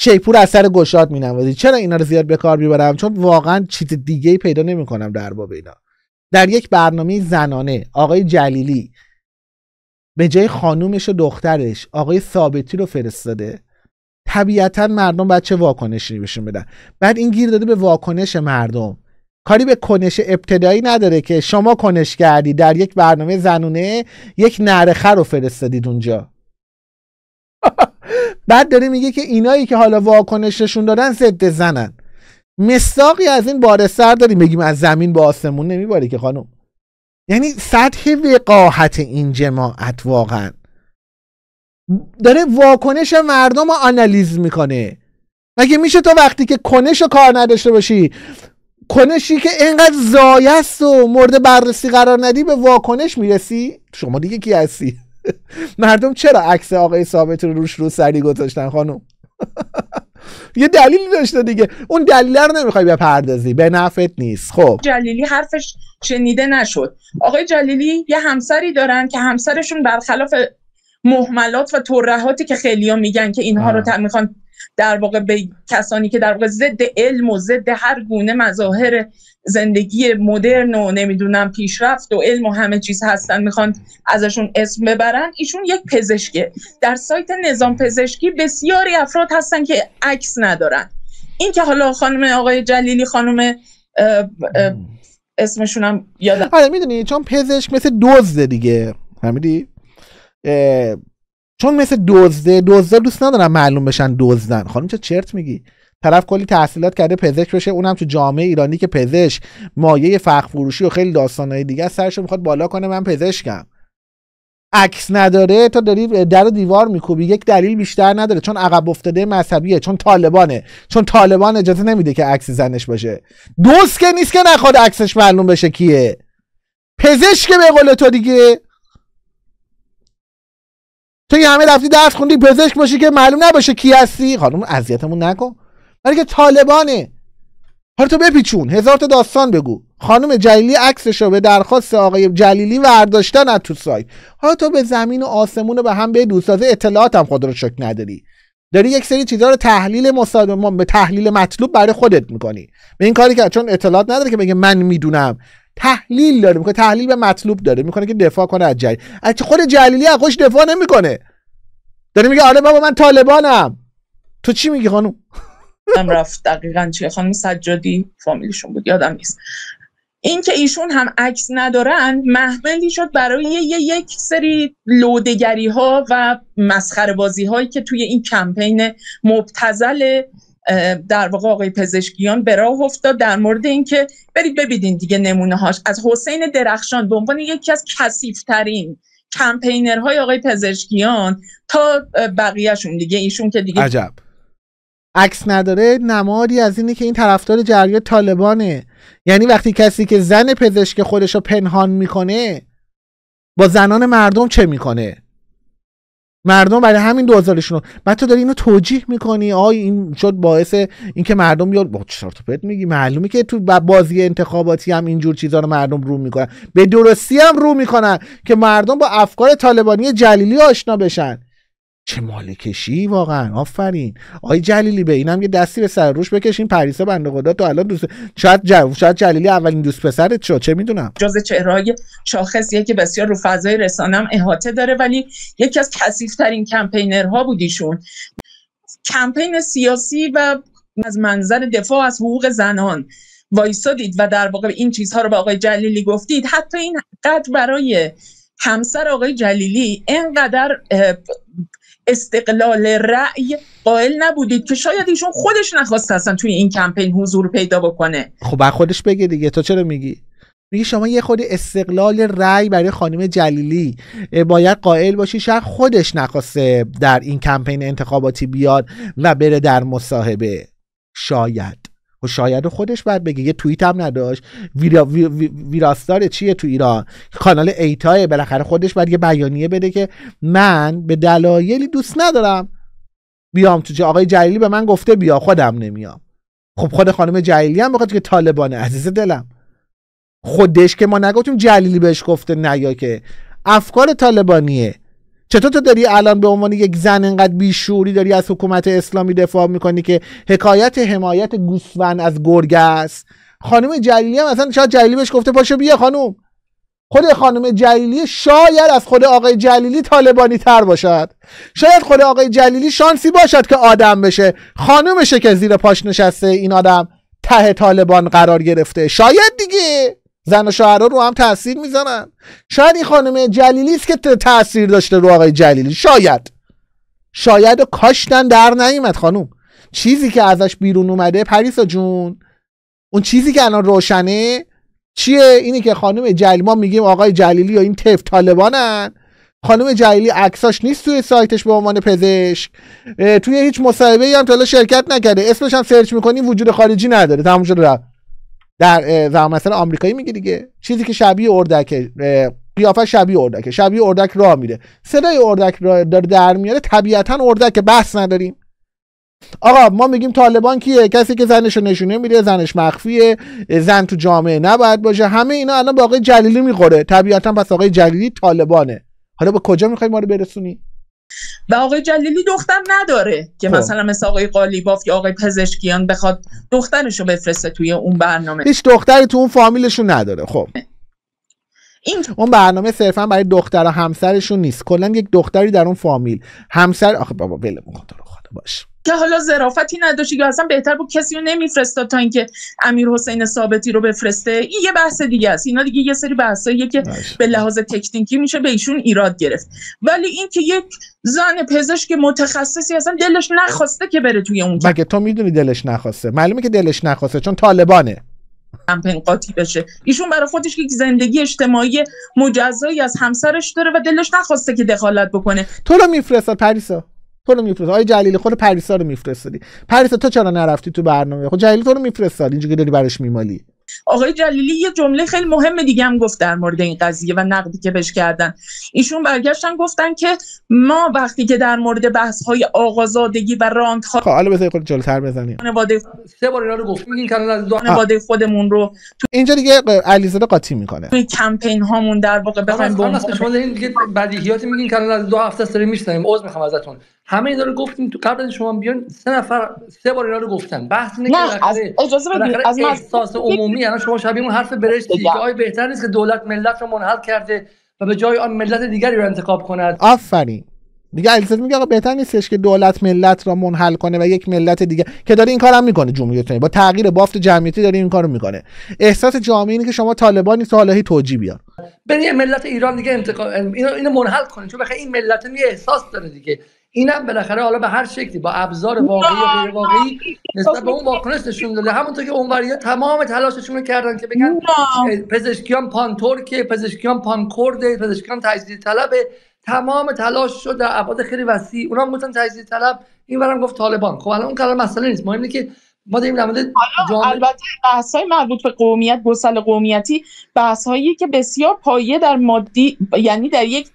شیپور از سر گشاد مینوازی چرا اینا رو زیاد به کار میبرم چون واقعا چیز دیگه ای پیدا نمیکنم در باب اینا در یک برنامه زنانه آقای جلیلی به جای خانومش و دخترش آقای ثابتی رو فرستاده طبیعتا مردم بچه چه واکنشی بشون بدن بعد این گیر داده به واکنش مردم کاری به کنش ابتدایی نداره که شما کنش کردی در یک برنامه زنونه یک نرخه رو فرستادید اونجا بعد داره میگه که اینایی که حالا واکنششون دادن ضد زنن مستاقی از این بارستر داریم بگیم از زمین به آسمون نمیباره که خانم یعنی سطح وقاحت این جماعت واقعا داره واکنش مردم رو آنالیز میکنه مگه میشه تو وقتی که کنش و کار نداشته باشی کنشی که اینقدر زایست و مورد بررسی قرار ندی به واکنش میرسی شما دیگه کی هستی مردم چرا عکس آقای ثابت رو روش رو سری گذاشتن خانم یه دلیلی داشته دیگه اون دلیل رو نمیخوای بپردازی به نفت نیست خب
جلیلی حرفش شنیده نشد آقای جلیلی یه همسری دارن که همسرشون برخلاف محملات و ترهاتی که خیلی ها میگن که اینها رو میخوان در واقع به کسانی که در واقع ضد علم و ضد هر گونه مظاهر زندگی مدرن و نمیدونم پیشرفت و علم و همه چیز هستن میخوان ازشون اسم ببرن ایشون یک پزشکه در سایت نظام پزشکی بسیاری افراد هستن که عکس ندارن این که حالا خانم آقای جلیلی خانم اسمشونم
یادم آره، میدونی چون پزشک مثل دزده دیگه همیدی چون مثل دزده دزده دوست ندارم معلوم بشن دزدن خانم چه چرت میگی طرف کلی تحصیلات کرده پزشک بشه اونم تو جامعه ایرانی که پزشک مایه فخ فروشی و خیلی داستانهای دیگه سرش میخواد بالا کنه من پزشکم عکس نداره تا داری در و دیوار میکوبی یک دلیل بیشتر نداره چون عقب افتاده مذهبیه چون طالبانه چون طالبان اجازه نمیده که عکس زنش باشه دوست که نیست که نخواد عکسش معلوم بشه کیه پزشک به قول تو دیگه تو یه همه رفتی درس خوندی پزشک باشی که معلوم نباشه کی هستی خانم اذیتمون نکن برای که طالبانه حالا تو بپیچون هزار تا داستان بگو خانم جلیلی عکسش رو به درخواست آقای جلیلی ورداشتن از تو سایت حالا تو به زمین و آسمون رو به هم به دوستازه اطلاعاتم خود رو شک نداری داری یک سری چیزها رو تحلیل به تحلیل مطلوب برای خودت میکنی به این کاری که چون اطلاعات نداره که بگه من میدونم تحلیل داره میکنه تحلیل به مطلوب داره میکنه که دفاع کنه از جلیلی از خود جلیلی از خوش دفاع نمیکنه داره میگه آره بابا من طالبانم تو چی میگی خانم من رفت
دقیقا چیه خانم سجادی فامیلشون بود یادم نیست این که ایشون هم عکس ندارن محملی شد برای یک سری لودگری ها و مسخره بازی هایی که توی این کمپین مبتزل در واقع آقای پزشکیان به راه افتاد در مورد اینکه برید ببینید دیگه نمونه هاش از حسین درخشان به عنوان یکی از کثیف ترین های آقای پزشکیان تا بقیهشون دیگه ایشون که دیگه عجب
عکس نداره نمادی از اینه که این طرفدار جریان طالبانه یعنی وقتی کسی که زن پزشک خودش رو پنهان میکنه با زنان مردم چه میکنه مردم برای همین دوزارشون بعد تو داری اینو توجیح میکنی آی این شد باعث اینکه مردم بیاد با چرت میگی معلومه که تو بازی انتخاباتی هم اینجور چیزا رو مردم رو میکنن به درستی هم رو میکنن که مردم با افکار طالبانی جلیلی آشنا بشن چه مالکشی واقعا آفرین آی جلیلی به اینم یه دستی به سر روش بکشین پریسا بنده خدا تو الان دوست شاید جل... شاید جلیلی اولین دوست پسرت شد چه میدونم
جز چهرهای شاخصیه که بسیار رو فضای رسانم احاطه داره ولی یکی از کمپینر ها بودیشون کمپین سیاسی و از منظر دفاع از حقوق زنان وایسادید و در واقع این چیزها رو به آقای جلیلی گفتید حتی این برای همسر آقای جلیلی اینقدر استقلال رأی قائل نبودید که شاید ایشون خودش نخواست اصلا توی این کمپین حضور پیدا بکنه
خب خودش بگه دیگه تو چرا میگی میگی شما یه خود استقلال رأی برای خانم جلیلی باید قائل باشی شاید خودش نخواسته در این کمپین انتخاباتی بیاد و بره در مصاحبه شاید و شاید خودش بعد بگه یه توییت هم نداشت ویرا... ویراستار چیه تو ایران کانال ایتای بالاخره خودش بعد یه بیانیه بده که من به دلایلی دوست ندارم بیام تو چه آقای جلیلی به من گفته بیا خودم نمیام خب خود خانم جلیلی هم بخواد که طالبانه عزیز دلم خودش که ما نگفتیم جلیلی بهش گفته نیا که افکار طالبانیه چطور تو داری الان به عنوان یک زن انقدر بیشوری داری از حکومت اسلامی دفاع میکنی که حکایت حمایت گوسفند از گرگ است خانم جلیلی هم اصلا شاید جلیلی بهش گفته پاشو بیا خانم خود خانم جلیلی شاید از خود آقای جلیلی طالبانی تر باشد شاید خود آقای جلیلی شانسی باشد که آدم بشه خانمشه که زیر پاش نشسته این آدم ته طالبان قرار گرفته شاید دیگه زن و شوهرها رو هم تاثیر میزنن شاید این خانم جلیلی است که تاثیر داشته رو آقای جلیلی شاید شاید و کاشتن در نیومد خانم چیزی که ازش بیرون اومده پریسا جون اون چیزی که الان روشنه چیه اینی که خانم جلیلی ما میگیم آقای جلیلی یا این تف طالبانن خانم جلیلی عکساش نیست توی سایتش به عنوان پزشک توی هیچ مصاحبه هم تا شرکت نکرده اسمش هم سرچ میکنی وجود خارجی نداره تموم شده در و مثلا آمریکایی میگه دیگه چیزی که شبیه اردکه قیافه شبیه اردکه شبیه اردک راه میره صدای اردک داره در میاره طبیعتا اردک بحث نداریم آقا ما میگیم طالبان کیه کسی که زنش رو نشونه میده زنش مخفیه زن تو جامعه نباید باشه همه اینا الان با آقای جلیلی میخوره طبیعتا پس آقای جلیلی طالبانه حالا به کجا میخوایم ما رو برسونی
و آقای جلیلی دختر نداره که خب. مثلا مثل آقای قالیباف یا آقای پزشکیان بخواد رو بفرسته توی اون برنامه هیچ
دختری تو اون فامیلشو نداره خب این اون برنامه صرفا برای دختر و همسرشون نیست کلا یک دختری در اون فامیل همسر آخه بابا بله تو رو خدا باش
که حالا ظرافتی نداشت که اصلا بهتر بود کسی رو نمیفرستاد تا اینکه امیر حسین ثابتی رو بفرسته این یه بحث دیگه است اینا دیگه یه سری بحثاییه که به لحاظ تکنیکی میشه به ایشون ایراد گرفت ولی اینکه یک زن پزشک متخصصی اصلا دلش نخواسته که بره توی اون مگه
تو میدونی دلش نخواسته معلومه که دلش نخواسته چون طالبانه
کمپین قاطی بشه ایشون برای خودش یک زندگی اجتماعی مجزایی از همسرش داره و دلش نخواسته که دخالت بکنه تو
رو میفرستاد پریسا تو رو میفرستاد آیا جلیل خود پریسا رو میفرستادی پریسا تو چرا نرفتی تو برنامه خود خب جلیل تو رو میفرستاد اینجوری داری براش میمالی
آقای جلیلی یه جمله خیلی مهم دیگه هم گفت در مورد این قضیه و نقدی که بهش کردن ایشون برگشتن گفتن که ما وقتی که در مورد بحث های آقازادگی و رانک ها
خب، حالا بذار خود جلتر بزنیم سه بار اینا رو گفت این کانال از خانواده خودمون رو تو... اینجا دیگه علیزاده قاطی میکنه توی کمپین هامون در واقع بخوایم شما این دیگه بدیهیات
میگین کانال از دو هفته سری میشتیم میشنیم عذر میخوام ازتون همه اینا رو گفتیم تو قبل شما بیان سه نفر سه بار اینا رو گفتن بحث اینه که از اجازه از احساس عمومی الان یعنی شما شبیه اون حرف برشتی که آی بهتر نیست که دولت ملت رو منحل کرده و به جای آن ملت دیگری رو انتخاب کند آفرین
دیگه الیزابت میگه آقا بهتر نیستش که دولت ملت را منحل کنه و یک ملت دیگه که داره این کارم میکنه جمهوری با تغییر بافت جمعیتی داره این کارو میکنه احساس جامعه اینه که شما طالبانی تو حالاهی توجی بیار
بریم ملت ایران دیگه انتقا... اینو منحل کنه چون بخیر این ملت یه احساس داره دیگه اینم بالاخره حالا به هر شکلی با ابزار واقعی و غیر واقعی نسبت به اون واکنش نشون داده همونطور که اونوریا تمام تلاششون رو کردن که بگن پزشکیان پانتورکه پزشکیان پانکورده پزشکیان تجدید طلبه تمام تلاش شده در ابعاد خیلی وسیع اونا گفتن تجدید طلب اینورم گفت طالبان خب الان اون کلا مسئله نیست مهم که ما داریم در
البته بحث های مربوط به قومیت گسل قومیتی بحث هایی که بسیار پایه در مادی یعنی در یک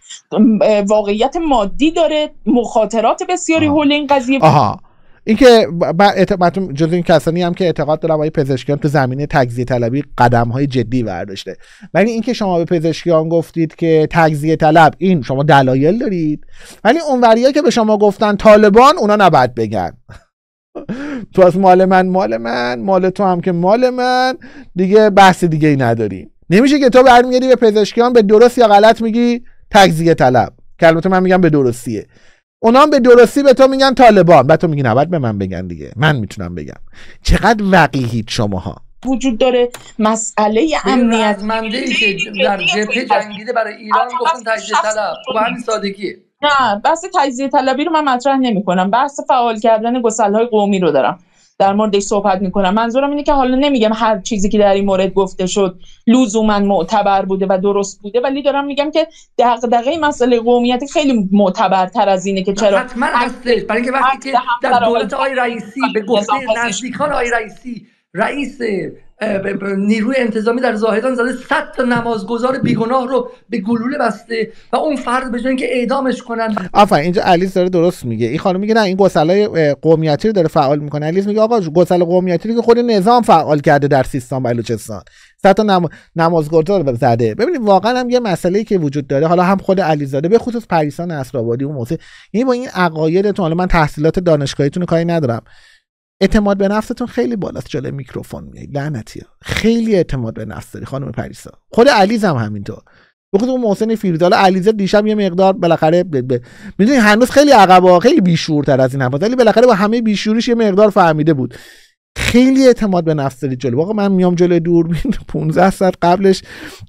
واقعیت مادی داره مخاطرات بسیاری حول این قضیه آها
اینکه اعتقاد جز این کسانی هم که اعتقاد دارم های پزشکیان تو زمینه تجزیه طلبی قدم های جدی برداشته ولی اینکه شما به پزشکیان گفتید که تجزیه طلب این شما دلایل دارید ولی اونوریا که به شما گفتن طالبان اونا نباید بگن تو از مال من مال من مال تو هم که مال من دیگه بحث دیگه ای نداری نمیشه که تو برمیگردی به پزشکیان به درست یا غلط میگی تجزیه طلب که من میگم به درستیه اونا هم به درستی به تو میگن طالبان بعد تو میگی نباید به من بگن دیگه من میتونم بگم چقدر وقیهید شماها
وجود داره مسئله امنیت
که در جبهه جنگیده برای ایران گفتن تجزیه طلب با خب خب همین سادگی
نه بحث تجزیه طلبی رو من مطرح نمیکنم بحث فعال کردن های قومی رو دارم در موردش صحبت میکنم منظورم اینه که حالا نمیگم هر چیزی که در این مورد گفته شد لزوما معتبر بوده و درست بوده ولی دارم میگم که دغدغه مسئله قومیت خیلی معتبرتر از اینه که چرا
حتما هستش برای اینکه وقتی که در دولت آی رئیسی به گفته نزدیکان آی رئیسی رئیس نیروی انتظامی در زاهدان زده 100 تا نمازگزار بیگناه رو به گلوله بسته و اون فرد به که اعدامش کنن
آفرین اینجا علیز داره درست میگه این خانم میگه نه این گسلای قومیتی رو داره فعال میکنه علیز میگه آقا گسل قومیتی رو که خود نظام فعال کرده در سیستان و بلوچستان تا نم... نمازگزار زده ببینید واقعا هم یه مسئله که وجود داره حالا هم خود علیزاده به خصوص پریسان اسرابادی اون موسی این یعنی با این عقایدتون حالا من تحصیلات دانشگاهیتون کاری ندارم اعتماد به نفستون خیلی بالاست جلوی میکروفون میای لعنتی ها. خیلی اعتماد به نفس داری خانم پریسا خود علیزم هم همینطور بخود اون محسن فیروزالا علیزه دیشب یه مقدار بالاخره ب... میدونی هنوز خیلی عقبا خیلی بیشورتر از این هم ولی بالاخره با همه بیشوریش یه مقدار فهمیده بود خیلی اعتماد به نفس دارید جلو واقعا من میام جلو دوربین 15 سال قبلش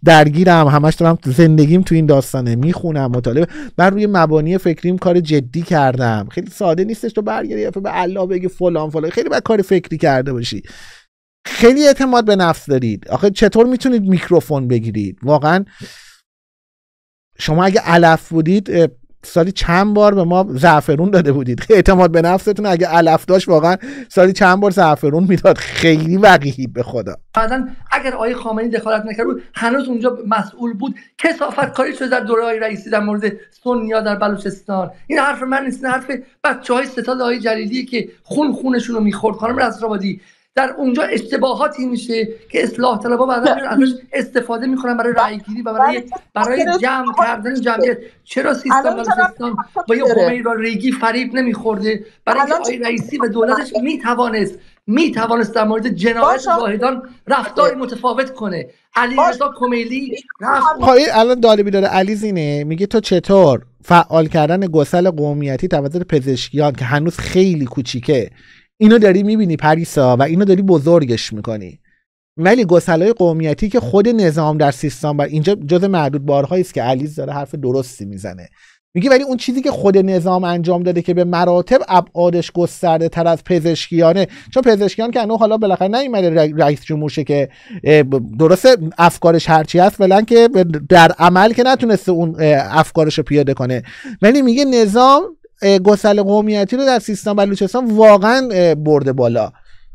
درگیرم همش دارم زندگیم تو این داستانه میخونم مطالعه بر روی مبانی فکریم کار جدی کردم خیلی ساده نیستش تو برگردی به الله بگی فلان فلان خیلی بعد کار فکری کرده باشی خیلی اعتماد به نفس دارید آخه چطور میتونید میکروفون بگیرید واقعا شما اگه علف بودید سالی چند بار به ما زعفرون داده بودید اعتماد به نفستون اگه علف داشت واقعا سالی چند بار زعفرون میداد خیلی وقیهی به خدا
بعدا اگر آقای خامنه‌ای دخالت نکرد بود هنوز اونجا مسئول بود کسافت کاری شده در دوره رئیسی در مورد سنیا در بلوچستان این حرف من نیست این حرف های ستاد آقای جلیلی که خون خونشون رو میخورد خانم رزرابادی در اونجا اشتباهاتی میشه که اصلاح طلبها بعدا ازش استفاده میکنن برای رای گیری و برای برای جمع کردن جمعیت چرا سیستم بلوچستان با یه را ریگی فریب نمیخورده برای اینکه رئیسی و دولتش میتوانست میتوانست در مورد جنایت واحدان رفتار متفاوت کنه علی رضا کمیلی خب، رفت
الان داره بیداره علی زینه میگه تو چطور فعال کردن گسل قومیتی توسط پزشکیان که هنوز خیلی کوچیکه اینو داری میبینی پریسا و اینا داری بزرگش میکنی ولی گسلای قومیتی که خود نظام در سیستان و اینجا جز معدود بارهایی است که علیز داره حرف درستی میزنه میگه ولی اون چیزی که خود نظام انجام داده که به مراتب ابعادش گسترده تر از پزشکیانه چون پزشکیان که انو حالا بالاخره نیومده رئیس جمهورشه که درست افکارش هرچی هست ولی که در عمل که نتونسته اون افکارش رو پیاده کنه ولی میگه نظام گسل قومیتی رو در سیستان بلوچستان واقعا برده بالا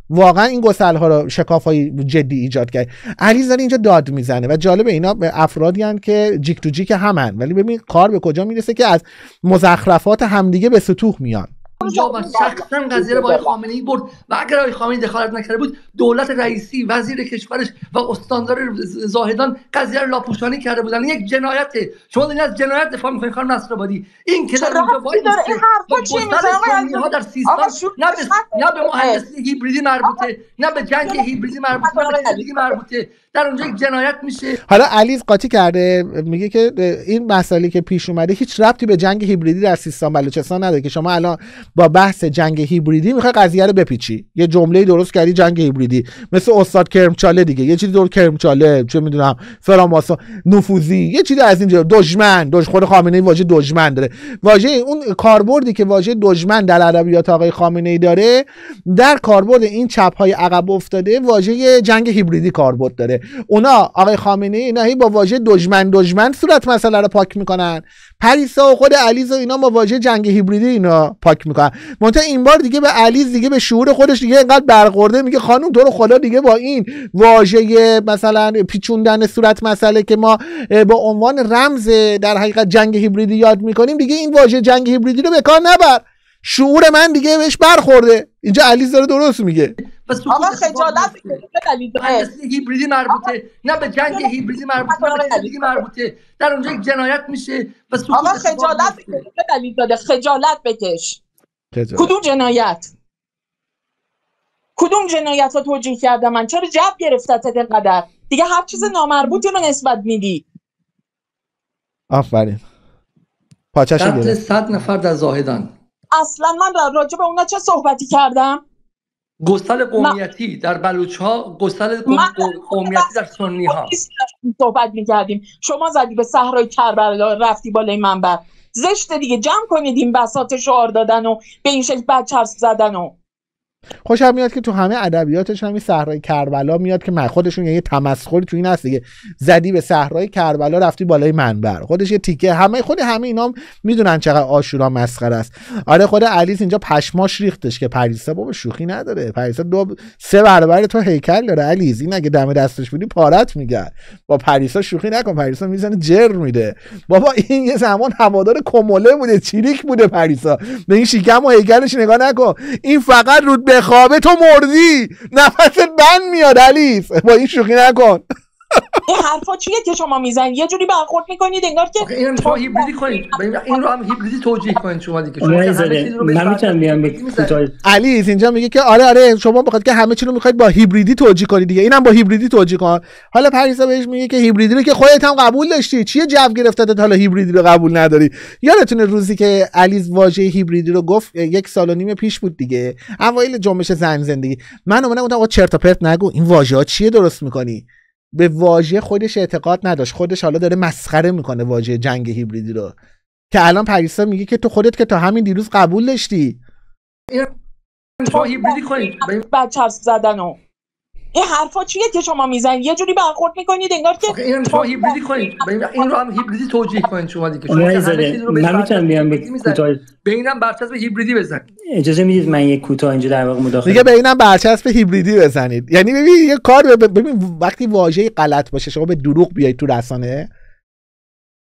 واقعا این گسل ها رو شکاف های جدی ایجاد کرد علی داره اینجا داد میزنه و جالب اینا افرادی هن که جیک تو جیک همن ولی ببین کار به کجا میرسه که از مزخرفات همدیگه به سطوح میان
اونجا و شخصا بله. قضیه رو با بله. خامنه ای برد و اگر آقای خامنه ای دخالت نکرده بود دولت رئیسی وزیر کشورش و استاندار زاهدان قضیه رو لاپوشانی کرده بودن یک جنایته شما دیگه از جنایت دفاع میکنید خانم بادی این که در اونجا وای ها در سیستان نه به مهندسی هیبریدی مربوطه نه به جنگ هیبریدی مربوطه نه به مربوطه در اونجا یک جنایت میشه
حالا علیز قاطی کرده میگه که این مسئله که پیش اومده هیچ ربطی به جنگ هیبریدی در سیستان بلوچستان نداره که شما الان با بحث جنگ هیبریدی میخوای قضیه رو بپیچی یه جمله درست کردی جنگ هیبریدی مثل استاد کرمچاله دیگه یه چیزی دور کرمچاله چه میدونم فراماسا نفوذی یه چیزی از اینجا دشمن دوش خود خامنه ای واژه دشمن داره واژه اون کاربردی که واژه دشمن در ادبیات آقای خامنه ای داره در کاربرد این چپ های عقب افتاده واژه جنگ هیبریدی کاربرد داره اونا آقای خامنه اینا هی با واژه دشمن دشمن صورت مسئله رو پاک میکنن پریسا و خود علیز و اینا با واژه جنگ هیبریدی اینا پاک میکنن منتها این بار دیگه به علیز دیگه به شعور خودش دیگه انقدر برخورده میگه خانم تو رو خدا دیگه با این واژه مثلا پیچوندن صورت مسئله که ما با عنوان رمز در حقیقت جنگ هیبریدی یاد میکنیم دیگه این واژه جنگ هیبریدی رو به کار نبر شعور من دیگه بهش برخورده اینجا علیز داره درست میگه
آقا خجالت هیبریدی مربوطه نه به جنگ هیبریدی مربوطه نه به هیبریدی مربوطه در اونجا یک جنایت میشه آقا خجالت داره خجالت
بکش کدوم جنایت کدوم جنایت رو توجیه کرده من چرا جب گرفتت اینقدر دیگه هر چیز نامربوطی رو نسبت میدی
آفرین پاچش صد نفر در زاهدان
اصلا من راجع به اونا چه صحبتی کردم
گستل قومیتی در بلوچ ها گستل قومیتی در سنی ها
صحبت میکردیم شما زدی به صحرای کربلا رفتی بالای منبر زشت دیگه جمع کنید این بساط شعار دادن و به این شکل بچرس زدن و
خوشم میاد که تو همه ادبیاتش همین صحرای کربلا میاد که من خودشون یه یعنی تمسخری تو این هست دیگه زدی به صحرای کربلا رفتی بالای منبر خودش یه تیکه همه خود همه اینا میدونن چقدر آشورا مسخره است آره خود علیس اینجا پشماش ریختش که پریسا بابا شوخی نداره پریسا دو سه برابر تو هیکل داره علیس این اگه دم دستش بودی پارت میگرد با پریسا شوخی نکن پریسا میزنه جر میده بابا این یه زمان حوادار کموله بوده چریک بوده پریسا به این شیکم و هیکلش نگاه نکن این فقط رود بخوابه تو مردی نفست بند میاد علیف با این شوخی نکن
این حرفا چیه که شما میزنید یه جوری
برخورد میکنید انگار که این شما هیبریدی کنید این رو هم هیبریدی توجیه کنید شما دیگه شما همه چیز
رو میگم علی اینجا میگه که آره آره شما بخواد که همه چی رو میخواید با هیبریدی توجیه کنید دیگه اینم با هیبریدی توجیه کن حالا پریسا بهش میگه که هیبریدی رو که خودت هم قبول داشتی چیه جو گرفتت حالا هیبریدی رو قبول نداری یادتونه روزی که علی واژه هیبریدی رو گفت یک سال و نیم پیش بود دیگه اوایل جنبش زن زندگی من اومدم گفتم آقا چرت و پرت نگو این واژه ها چیه درست میکنی به واژه خودش اعتقاد نداشت خودش حالا داره مسخره میکنه واژه جنگ هیبریدی رو که الان پریسا میگه که تو خودت که تا همین دیروز قبول داشتی
هیبریدی کنید بچه زدن و
این حرفا چیه که شما میزنید یه جوری برخورد میکنید انگار که خب این رو هیبریدی کنید این رو هم هیبریدی توجیه کنید شما دیگه شما من میتونم بیام به کوتاه بینم برچسب هیبریدی بزن
اجازه میدید من یه کوتاه اینجا در واقع مداخله دیگه بینم برچسب هیبریدی بزنید یعنی ببین یه کار ببین وقتی واژه غلط باشه شما به دروغ بیاید تو رسانه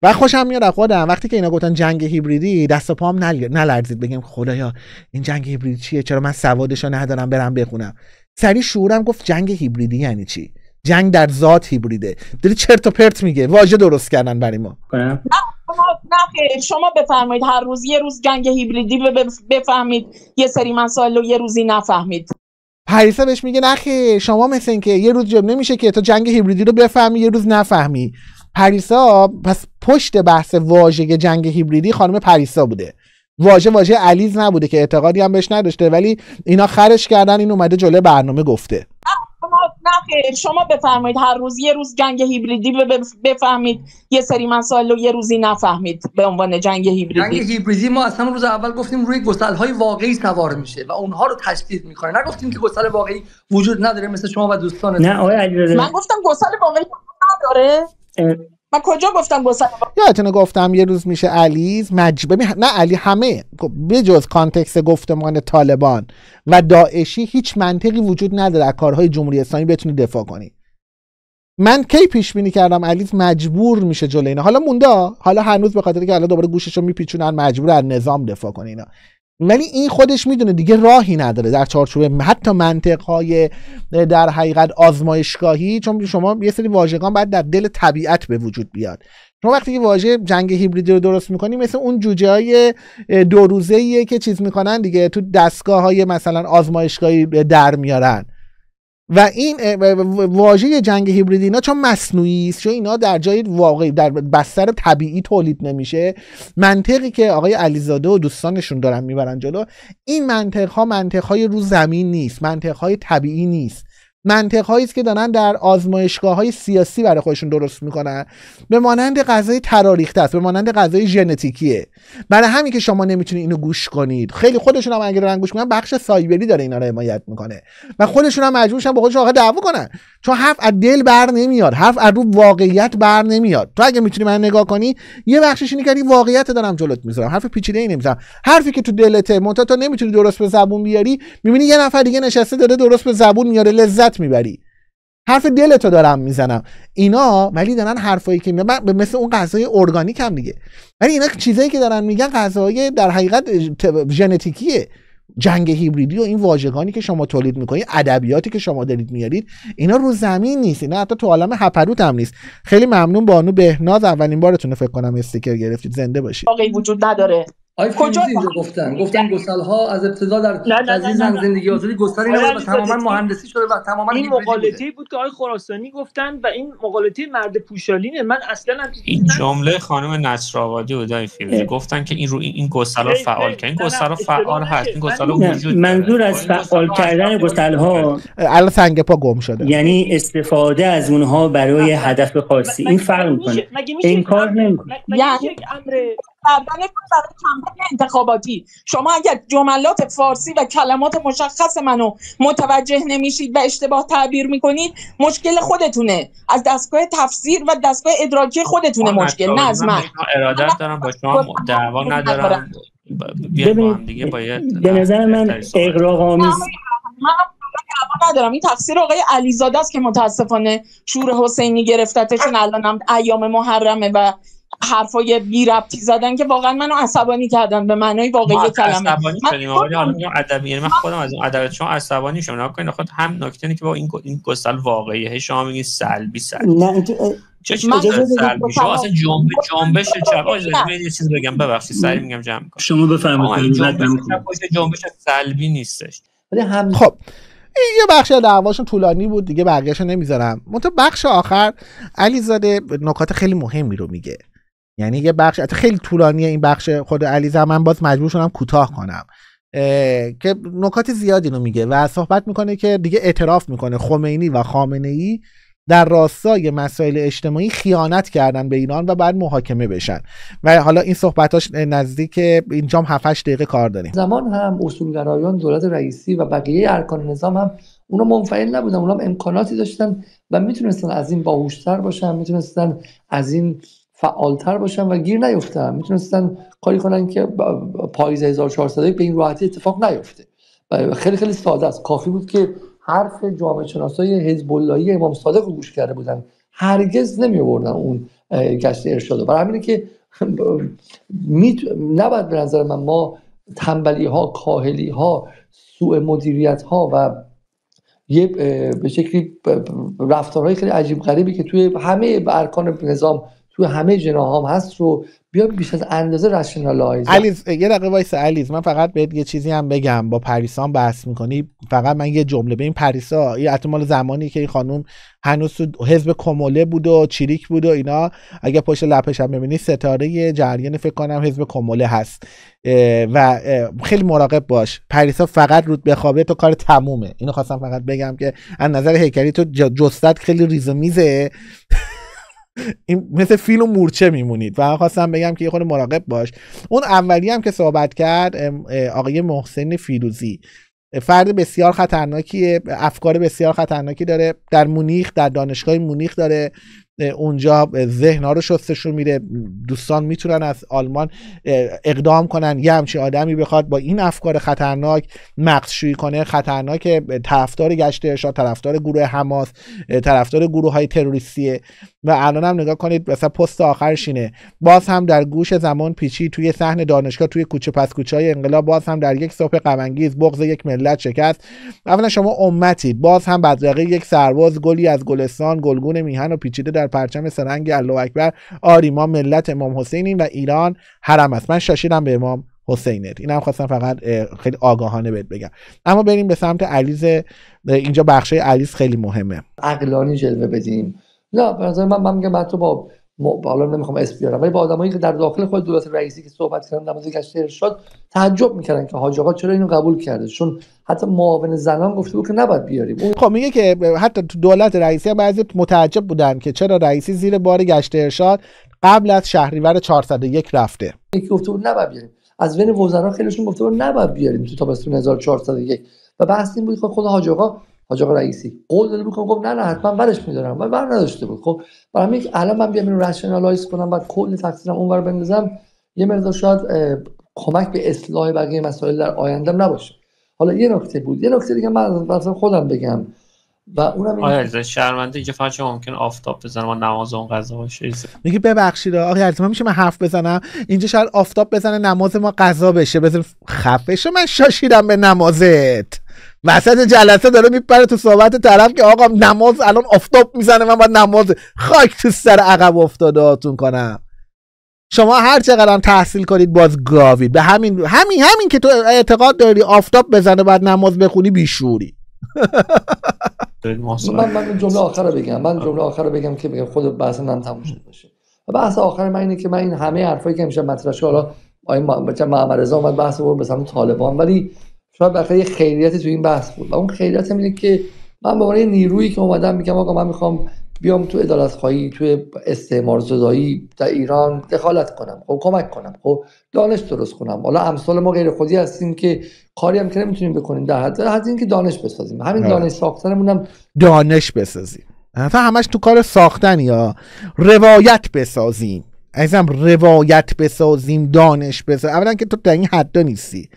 و خوشم میاد خودم وقتی که اینا گفتن جنگ هیبریدی دست و پام نل... نلرزید بگیم خدایا این جنگ هیبریدی چیه چرا من سوادشو ندارم برم بخونم سری شعورم گفت جنگ هیبریدی یعنی چی جنگ در ذات هیبریده داری چرت و پرت میگه واژه درست کردن برای ما نه
شما بفرمایید هر روز یه روز جنگ هیبریدی بفهمید یه سری مسائل رو یه روزی نفهمید
پریسا بهش میگه نخه شما مثل که یه روز جمع نمیشه که تو جنگ هیبریدی رو بفهمی یه روز نفهمی پریسا پس پشت بحث واژه جنگ هیبریدی خانم پریسا بوده واژه واژه علیز نبوده که اعتقادی هم بهش نداشته ولی اینا خرش کردن این اومده جلوی برنامه گفته
نه شما بفرمایید هر روز یه روز جنگ هیبریدی بفهمید یه
سری مسائل رو یه روزی نفهمید به عنوان جنگ هیبریدی جنگ هیبریدی ما اصلا روز اول گفتیم روی گسل های واقعی سوار میشه و اونها رو تشدید میکنه نگفتیم که گسل واقعی وجود نداره مثل شما و دوستان نه آقای من
گفتم گسل واقعی نداره من کجا گفتم گسل یادتونه گفتم یه روز میشه علیز مجبه می... نه علی همه بجز خب، کانتکس گفتمان طالبان و داعشی هیچ منطقی وجود نداره کارهای جمهوری اسلامی بتونی دفاع کنی من کی پیش بینی کردم علیز مجبور میشه جلوی اینا حالا موندا حالا هنوز به خاطر که الان دوباره گوشش رو میپیچونن مجبور از نظام دفاع کنه اینا ولی این خودش میدونه دیگه راهی نداره در چارچوب حتی منطق های در حقیقت آزمایشگاهی چون شما یه سری واژگان باید در دل طبیعت به وجود بیاد شما وقتی که واژه جنگ هیبریدی رو درست میکنی مثل اون جوجه های دو که چیز میکنن دیگه تو دستگاه های مثلا آزمایشگاهی در میارن و این واژه جنگ هیبریدی اینا چون مصنوعی است چون اینا در جای واقعی در بستر طبیعی تولید نمیشه منطقی که آقای علیزاده و دوستانشون دارن میبرن جلو این منطق ها منطق های رو زمین نیست منطق های طبیعی نیست منطق هایی که دارن در آزمایشگاه های سیاسی برای خودشون درست میکنن به مانند غذای تراریخته است به مانند غذای ژنتیکیه برای همین که شما نمیتونید اینو گوش کنید خیلی خودشون هم اگر دارن گوش کنن بخش سایبری داره اینا رو حمایت میکنه و خودشون هم مجبورشن با خودشون آقا دعوا کنن چون حرف از دل بر نمیاد حرف از رو واقعیت بر نمیاد تو اگه میتونی من نگاه کنی یه بخشش اینه که واقعیت دارم جلوت میذارم حرف پیچیده ای نمیذارم حرفی که تو دلته منتها تو نمیتونی درست به زبون بیاری میبینی یه نفر دیگه نشسته داره درست به زبون میاره لذت لذت میبری حرف دلتو دارم میزنم اینا ولی دارن حرفایی که میگن به مثل اون غذای ارگانیک هم دیگه ولی اینا چیزایی که دارن میگن غذای در حقیقت ژنتیکیه جنگ هیبریدی و این واژگانی که شما تولید میکنید ادبیاتی که شما دارید میارید اینا رو زمین نیست اینا حتی تو عالم هپروت هم نیست خیلی ممنون بانو بهناز اولین بارتونه فکر کنم استیکر گرفتید زنده باشید
واقعی وجود نداره آی کجا اینجا گفتن گفتن گسل ها از ابتدا در تزیین زندگی آزادی گسل این و تماما مهندسی شده و تماما این مقالطه
بود که آی خراسانی گفتن و این مقالطه مرد پوشالینه من اصلا این
جمله خانم نصرآبادی و دای فیروزی گفتن که این رو این ها فعال کردن این ها فعال هست این ها وجود
منظور از فعال کردن گسل ها الان سنگ پا
گم شده یعنی استفاده از اونها برای هدف خاصی این فرق میکنه این کار نمیکنه
یعنی امر کردن برای کمپین انتخاباتی شما اگر جملات فارسی و کلمات مشخص منو متوجه نمیشید و اشتباه تعبیر میکنید مشکل خودتونه از دستگاه تفسیر و دستگاه ادراکی خودتونه مشکل نه از من
ارادت دارم با شما دعوا ندارم دیگه
باید به نظر من اقراق آمیز
ندارم این تقصیر آقای علیزاده است که متاسفانه شور حسینی گرفتتشون الانم ایام محرمه و حرفای بی ربطی زدن که واقعا منو عصبانی کردن به معنای واقعی کلمه عصبانی شدیم یعنی
ادبی یعنی من خودم از این ادب چون عصبانی شدم نه کنید خود هم نکته اینه که با این این گسل واقعیه هی شما میگین سلبی سلبی نه چه سلبی شما اصلا جنبه جنبش چپ یه چیز بگم ببخشید سری میگم جمع کنم
شما بفرمایید
جنبش سلبی نیستش
ولی هم خب این یه بخش دعواشون طولانی بود دیگه بقیهشو نمیذارم منتها بخش آخر علیزاده نکات خیلی مهمی رو میگه یعنی یه بخش خیلی طولانیه این بخش خود علیزه من باز مجبور شدم کوتاه کنم که نکات زیادی رو میگه و صحبت میکنه که دیگه اعتراف میکنه خمینی و خامنه ای در راستای مسائل اجتماعی خیانت کردن به ایران و بعد محاکمه بشن و حالا این صحبتاش نزدیک اینجام 7 دقیقه کار داریم زمان هم اصولگرایان دولت رئیسی و بقیه ارکان نظام هم اونا منفعل نبودن اونا
امکاناتی داشتن و میتونستن از این باهوشتر باشن میتونستن از این فعالتر باشن و گیر نیفتن میتونستن کاری کنن که پاییز 1400 به این راحتی اتفاق نیفته خیلی خیلی ساده است کافی بود که حرف جامعه شناسای حزب اللهی امام صادق رو گوش کرده بودن هرگز نمی اون گشت ارشاد برای همینه که نباید به نظر من ما تنبلی ها کاهلی ها سوء مدیریت ها و یه به شکلی رفتارهای خیلی عجیب غریبی که توی همه ارکان نظام تو همه جناهام هست رو بیا بیش از اندازه رشنالایز علیز
یه دقیقه وایس علیز من فقط بهت یه چیزی هم بگم با پریسان بحث میکنی فقط من یه جمله به این پریسا یه احتمال زمانی که این خانم هنوز حزب کموله بود و چریک بود و اینا اگه پشت لپش هم ببینی ستاره جریان فکر کنم حزب کموله هست و خیلی مراقب باش پریسا فقط رود بخوابه تو کار تمومه اینو خواستم فقط بگم که از نظر هیکلی تو جستت خیلی ریزمیزه این مثل فیل و مورچه میمونید و خواستم بگم که یه خود مراقب باش اون اولی هم که صحبت کرد آقای محسن فیروزی فرد بسیار خطرناکیه افکار بسیار خطرناکی داره در مونیخ در دانشگاه مونیخ داره اونجا ذهنها رو شستشون میره دوستان میتونن از آلمان اقدام کنن یه همچین آدمی بخواد با این افکار خطرناک مقصشوی کنه خطرناک طرفدار گشت ارشاد طرفدار گروه حماس طرفدار گروه های و الان هم نگاه کنید مثلا پست آخرش اینه باز هم در گوش زمان پیچی توی صحن دانشگاه توی کوچه پس کوچه های انقلاب باز هم در یک صبح غم بغض یک ملت شکست اولا شما امتی باز هم بدرقه یک سرواز گلی از گلستان گلگون میهن و پیچیده در پرچم سرنگ الله اکبر آری ما ملت امام حسینیم و ایران حرم است من شاشیدم به امام حسینت هم خواستم فقط خیلی آگاهانه بهت بگم اما بریم به سمت علیز اینجا بخشای علیز خیلی مهمه عقلانی جلوه بدیم نه به نظر من من میگم با
حالا نمیخوام اسم بیارم ولی با آدمایی که در داخل خود دولت رئیسی که صحبت کردن نماز گشت ارشاد تعجب میکردن که حاج
چرا اینو قبول کرده چون حتی معاون زنان گفته بود که نباید بیاریم اون خب میگه که حتی تو دولت رئیسی هم بعضی متعجب بودن که چرا رئیسی زیر بار گشت ارشاد قبل از شهریور 401 رفته
یکی گفته بود نباید بیاریم از بین وزرا خیلیشون گفته بود نباید بیاریم تو تابستون 1401 و بحث این بود که خود خب حاج حاج آقا رئیسی قول داده بکنم گفت نه نه حتما برش میدارم و بر نداشته بود خب برای همین الان من بیام اینو رشنالایز کنم بعد کل تقصیرم اونور بندازم یه مقدار شاید کمک به اصلاح بقیه مسائل در آینده نباشه حالا یه نکته بود یه نکته دیگه من مثلا خودم بگم و اونم
این آره شرمنده اینجا فقط ممکن آفتاب بزنم و نماز اون قضا باشه
میگه ببخشید آقا حتما میشه من حرف بزنم اینجا شاید آفتاب بزنه نماز ما قضا بشه بزن خفه من شاشیدم به نمازت وسط جلسه داره میپره تو صحبت طرف که آقا نماز الان آفتاب میزنه من باید نماز خاک تو سر عقب افتاداتون کنم شما هر چقدر تحصیل کنید باز گاوید به همین همین همین که تو اعتقاد داری آفتاب بزنه بعد نماز بخونی بیشوری من
من جمله آخر رو بگم من جمله آخر رو بگم که بگم خود بحث من تموم شد باشه بحث آخر من اینه که من این همه حرفایی که میشه مطرح شد حالا آقا محمد رضا اومد بحث رو به طالبان ولی شاید بالاخره یه خیریتی تو این بحث بود و اون خیریت هم که من به عنوان نیرویی که اومدم میگم آقا من میخوام بیام تو ادالت خواهی تو استعمار زدایی در ایران دخالت کنم خب کمک کنم خب دانش درست کنم حالا امثال ما غیر خودی هستیم که کاری هم که نمیتونیم بکنیم در حد حد اینکه دانش بسازیم همین آره. دانش ساختنمون هم
دانش بسازیم حرف همش تو کار ساختن یا روایت بسازیم عزیزم روایت بسازیم دانش بسازیم اولا که تو در این حدا نیستی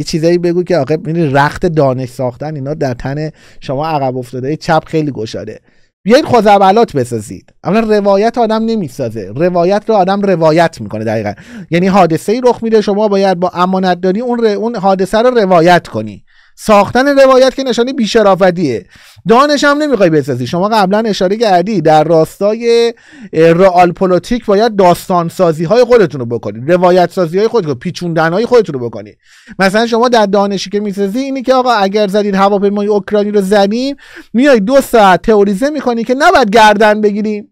یه چیزایی بگو که آقا میری رخت دانش ساختن اینا در تن شما عقب افتاده چپ خیلی گشاده بیاید خزعبلات بسازید اولا روایت آدم نمیسازه روایت رو آدم روایت میکنه دقیقا یعنی حادثه ای رخ میده شما باید با امانتداری اون ر... اون حادثه رو روایت کنی ساختن روایت که نشانی بیشرافتیه دانش هم نمیخوای بسازی شما قبلا اشاره کردی در راستای رئال پلیتیک باید داستان سازی های خودتون رو بکنی. روایت سازی های خودتون پیچوندن های خودتون رو بکنید مثلا شما در دانشی که میسازی اینی که آقا اگر زدید هواپیمای اوکراینی رو زمین میای دو ساعت تئوریزه میکنی که نباید گردن بگیریم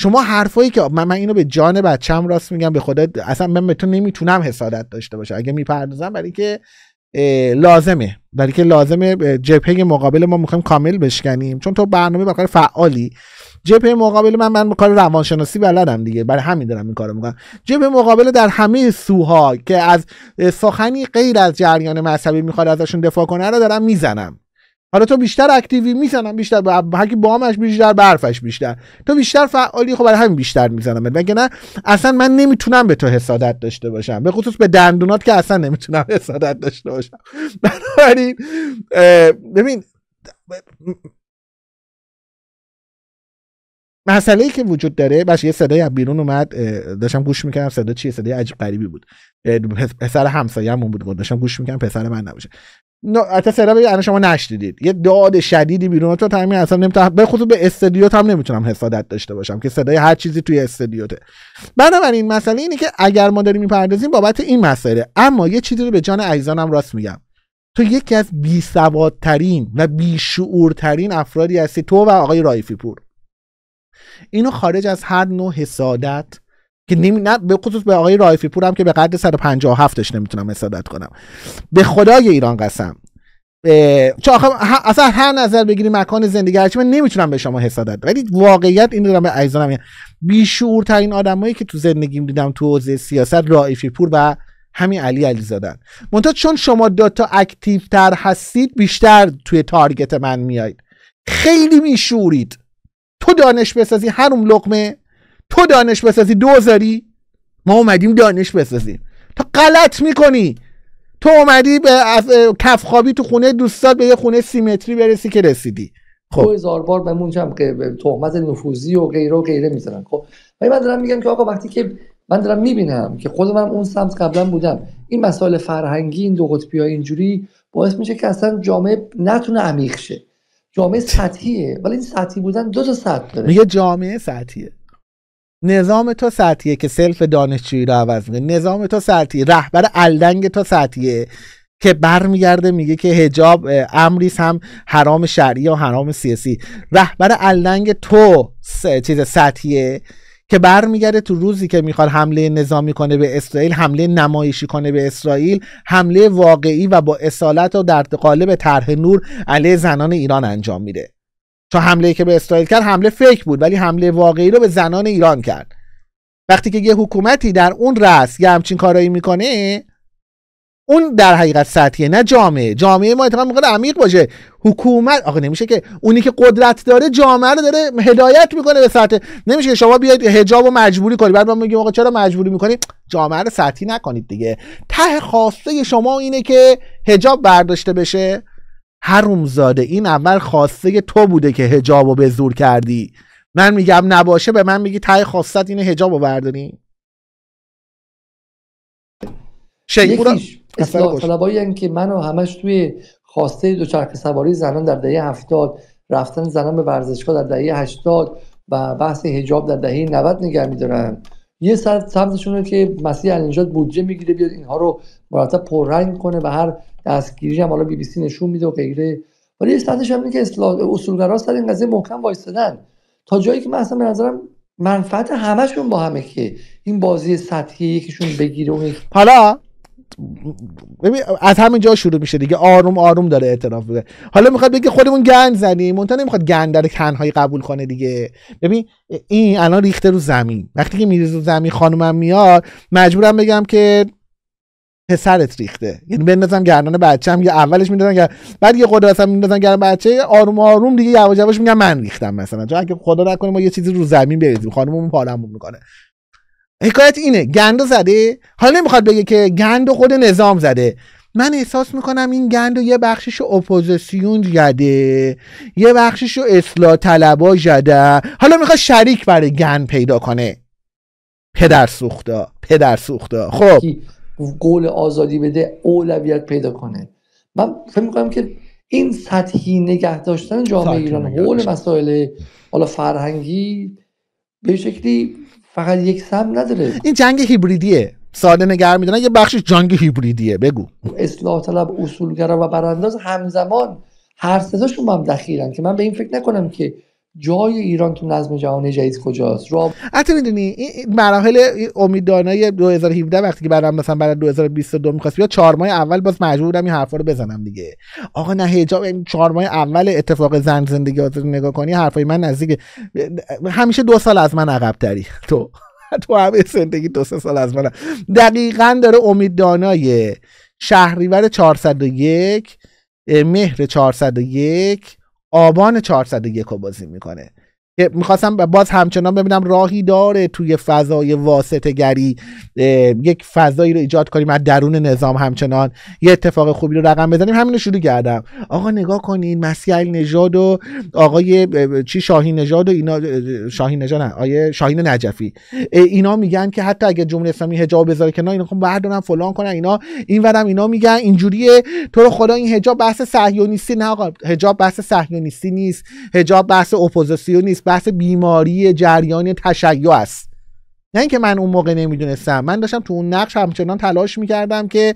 شما حرفایی که من, اینو به جان بچم راست میگم به خدا اصلا من به تو نمیتونم حسادت داشته باشه اگه میپردازم برای که لازمه در که لازمه جبهه مقابل ما میخوایم کامل بشکنیم چون تو برنامه با کار فعالی جبهه مقابل من من کار روانشناسی بلدم دیگه برای همین دارم این کارو میکنم جبهه مقابل در همه سوها که از سخنی غیر از جریان مذهبی میخواد ازشون دفاع کنه رو دارم میزنم حالا تو بیشتر اکتیوی میزنم بیشتر با هرکی بامش بیشتر برفش بیشتر تو بیشتر فعالی خب برای همین بیشتر میزنم مگه نه اصلا من نمیتونم به تو حسادت داشته باشم به خصوص به دندونات که اصلا نمیتونم حسادت داشته باشم بنابراین ببین مسئله ای که وجود داره باشه یه صدای از بیرون اومد داشتم گوش میکردم صدا چیه صدای عجیب غریبی بود پسر همسایه‌مون بود داشتم گوش میکردم پسر من نباشه حتی سره به انا یعنی شما نشدیدید یه داد شدیدی بیرون تو تامین اصلا نمیتونم به خصوص به استدیو هم نمیتونم حسادت داشته باشم که صدای هر چیزی توی استدیوته بنابراین مسئله اینه که اگر ما داریم میپردازیم بابت این مسئله اما یه چیزی رو به جان عزیزانم راست میگم تو یکی از بی سوادترین و بی افرادی هستی تو و آقای رایفی پور اینو خارج از هر نوع حسادت که نمی... نه به خصوص به آقای رایفی پورم که به قدر 157ش نمیتونم حسادت کنم به خدای ایران قسم چه اصلا هر نظر بگیری مکان زندگی هرچی من نمیتونم به شما حسادت ولی واقعیت این دارم به عزیزانم بیشورترین بیشعورترین آدمایی که تو زندگیم دیدم تو حوزه سیاست رایفی پور و همین علی علی زادن منتها چون شما دوتا اکتیو تر هستید بیشتر توی تارگت من میایید خیلی میشورید تو دانش بسازی هر اون لقمه تو دانش بسازی دوزاری ما اومدیم دانش بسازیم تو غلط میکنی تو اومدی به از تو خونه دوستات به یه خونه سیمتری برسی که رسیدی خب
هزار بار بهمون که تهمت نفوذی و غیره و غیره میزنن خب من دارم میگم که آقا وقتی که من دارم میبینم که خودم هم اون سمت قبلا بودم این مسائل فرهنگی این دو قطبی های اینجوری باعث میشه که اصلا جامعه نتونه عمیق شه جامعه سطحیه
ولی این سطحی بودن دو تا سطح داره میگه جامعه سطحیه نظام تو سطحیه که سلف دانشجویی رو عوض میکنه نظام تو سطحیه رهبر الدنگ تو سطحیه که برمیگرده میگه که هجاب امریز هم حرام شرعی و حرام سیاسی رهبر الدنگ تو چیز سطحیه که برمیگرده تو روزی که میخواد حمله نظامی کنه به اسرائیل حمله نمایشی کنه به اسرائیل حمله واقعی و با اصالت و در قالب طرح نور علیه زنان ایران انجام میده چون حمله که به اسرائیل کرد حمله فیک بود ولی حمله واقعی رو به زنان ایران کرد وقتی که یه حکومتی در اون رأس یه همچین کارایی میکنه اون در حقیقت سطحیه نه جامعه جامعه ما اتفاقا میگه عمیق باشه حکومت آقا نمیشه که اونی که قدرت داره جامعه رو داره هدایت میکنه به سطح نمیشه که شما بیاید حجاب و مجبوری کنید بعد ما میگیم آقا چرا مجبوری میکنید جامعه رو سطحی نکنید دیگه ته خواسته شما اینه که حجاب برداشته بشه هرومزاده این اول خواسته تو بوده که هجاب و به زور کردی من میگم نباشه به من میگی تای خواستت اینه هجاب رو برداری شیپورا اصلاح
که منو همش توی خواسته دوچرخه سواری زنان در دهه هفتاد رفتن زنان به ورزشگاه در دهه هشتاد و بحث هجاب در دهه 90 نگه میدارن یه رو که مسیح النجات بودجه میگیره بیاد اینها رو مرتب پررنگ کنه و هر دستگیری هم حالا بی بی سی نشون میده و غیره ولی استادش هم که اصلاح اصولگرا سر این قضیه محکم وایسادن تا جایی که من اصلا به نظرم منفعت همشون با همه که این بازی سطحی یکیشون بگیره و
حالا ببین از همین جا شروع میشه دیگه آروم آروم داره اعتراف بده حالا میخواد بگه خودمون گند زنیم منتها نمیخواد گند در تنهایی قبول کنه دیگه ببین این الان ریخته رو زمین وقتی که میریز زمین خانومم میاد مجبورم بگم که پسرت ریخته یعنی بندازن گردن بچه هم یه اولش میدادن گر بعد یه قدرت هم میدادن گردن بچه آروم آروم دیگه یواش یواش میگن من ریختم مثلا چون اگه خدا نکنه ما یه چیزی رو زمین بریزیم خانممون پارمون میکنه حکایت اینه گندو زده حالا نمیخواد بگه که گندو خود نظام زده من احساس میکنم این گند و یه بخشش اپوزیسیون جده یه بخشش اصلاح طلبا جده حالا میخواد شریک برای گند پیدا کنه پدر سوختا پدر سوخته خب
قول آزادی بده اولویت پیدا کنه من فکر میکنم که این سطحی نگه داشتن جامعه ایران حول مسائل حالا فرهنگی به شکلی فقط یک سم نداره این جنگ هیبریدیه ساده نگر میدونن یه بخشی جنگ هیبریدیه بگو اصلاح طلب اصولگرا و برانداز همزمان هر سزاشون هم دخیلن که من به این فکر نکنم
که جای ایران تو نظم جهانی جدید کجاست را حتی میدونی این مراحل امیدانه 2017 وقتی که برام مثلا برای 2022 میخواست بیا چهار ماه اول باز مجبور بودم این حرفا رو بزنم دیگه آقا نه حجاب این چهار ماه اول اتفاق زن زندگی رو نگاه کنی حرفای من نزدیک همیشه دو سال از من عقب تری تو تو همه زندگی دو سال از من دقیقا داره امیدانای شهریور 401 مهر 401 آبان 401 رو بازی میکنه میخواستم باز همچنان ببینم راهی داره توی فضای واسطه گری یک فضایی رو ایجاد کنیم از درون نظام همچنان یه اتفاق خوبی رو رقم بزنیم همین رو شروع کردم آقا نگاه کنین مسیح نژاد و آقای چی شاهین نژاد و اینا شاهین نژاد آیه شاهین نجفی اینا میگن که حتی اگه جمهوری اسلامی حجاب بذاره که نه اینا خب بردارن فلان کنن اینا این ورم اینا میگن اینجوریه تو رو خدا این حجاب بحث صهیونیستی نه آقا حجاب بحث صهیونیستی نیست حجاب بحث اپوزیسیون نیست بحث بیماری جریان تشیع است نه اینکه من اون موقع نمیدونستم من داشتم تو اون نقش همچنان تلاش میکردم که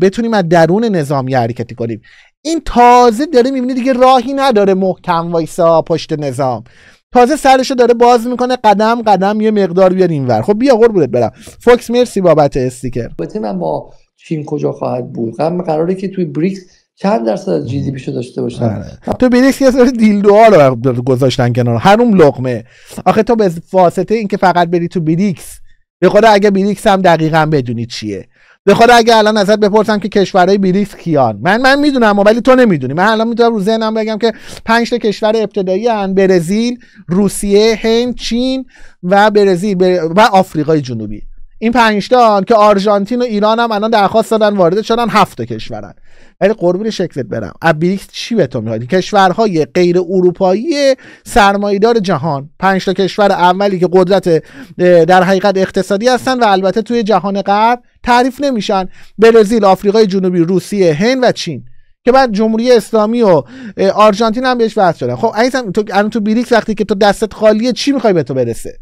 بتونیم از درون نظامی حرکتی کنیم این تازه داره میبینه دیگه راهی نداره محکم وایسا پشت نظام تازه سرشو داره باز میکنه قدم قدم یه مقدار بیاد اینور خب بیا قربونت برم فوکس مرسی بابت استیکر بتونم ما چین کجا خواهد بود
قراره که توی بریکس چند درصد از جی دی داشته باشن آره.
تو به یه دیل دیلدوها رو گذاشتن کنار هر اون لقمه آخه تو به واسطه اینکه فقط بری تو بریکس به خدا اگه بریکس هم دقیقا بدونی چیه به خدا اگه الان ازت بپرسم که کشورهای بریکس کیان من من میدونم ولی تو نمیدونی من الان میتونم رو ذهنم بگم که پنج کشور ابتدایی ان برزیل روسیه هند چین و برزیل و آفریقای جنوبی این پنجتان که آرژانتین و ایران هم الان درخواست دادن وارد شدن هفت کشورن ولی قربون شکلت برم ابریکس چی به تو میاد کشورهای غیر اروپایی سرمایدار جهان پنج تا کشور اولی که قدرت در حقیقت اقتصادی هستن و البته توی جهان غرب تعریف نمیشن برزیل آفریقای جنوبی روسیه هند و چین که بعد جمهوری اسلامی و آرژانتین هم بهش وصل شدن خب تو الان تو وقتی که تو دستت خالیه چی میخوای به تو برسه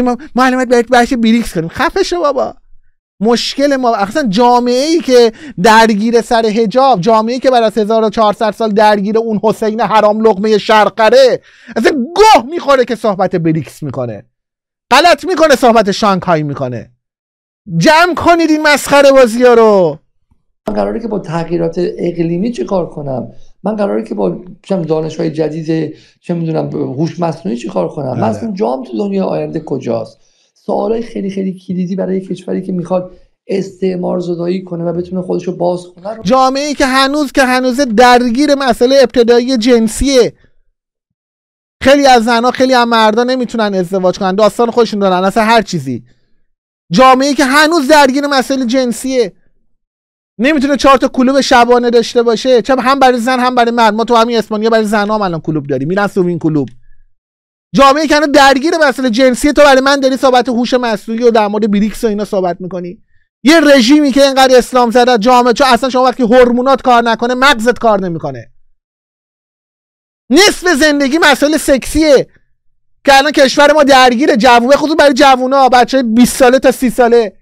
ما معلومات باید بحث بریکس کنیم خفه شو بابا مشکل ما اصلا جامعه ای که درگیر سر حجاب جامعه ای که برای 1400 سال درگیر اون حسین حرام لقمه شرقره اصلا گوه میخوره که صحبت بریکس میکنه غلط میکنه صحبت شانگهای میکنه جمع کنید این مسخره بازی ها رو قراره
که با تغییرات اقلیمی چه کار کنم من قراره که با چم دانشهای جدید چه میدونم هوش مصنوعی چی کار کنم بله. من اصلا جام تو دنیا آینده کجاست سوالای خیلی خیلی کلیدی برای کشوری که میخواد استعمار زدایی کنه و بتونه خودش رو باز کنه رو...
جامعه ای که هنوز که هنوز درگیر مسئله ابتدایی جنسیه خیلی از زنها خیلی از مردا نمیتونن ازدواج کنن داستان خودشون دارن اصلا هر چیزی جامعه ای که هنوز درگیر مسئله جنسیه نمیتونه چهار تا کلوب شبانه داشته باشه چه هم برای زن هم برای مرد ما تو همین اسپانیا برای زنان هم الان کلوب داری میرن این کلوب جامعه کنه درگیر مسئله جنسی تو برای من داری صحبت هوش مصنوعی و در مورد بریکس و اینا صحبت میکنی یه رژیمی که اینقدر اسلام زده جامعه چون اصلا شما وقتی هورمونات کار نکنه مغزت کار نمیکنه نصف زندگی مسئله سکسیه که الان کشور ما درگیر جوونه خود برای جوونا بچه 20 ساله تا 30 ساله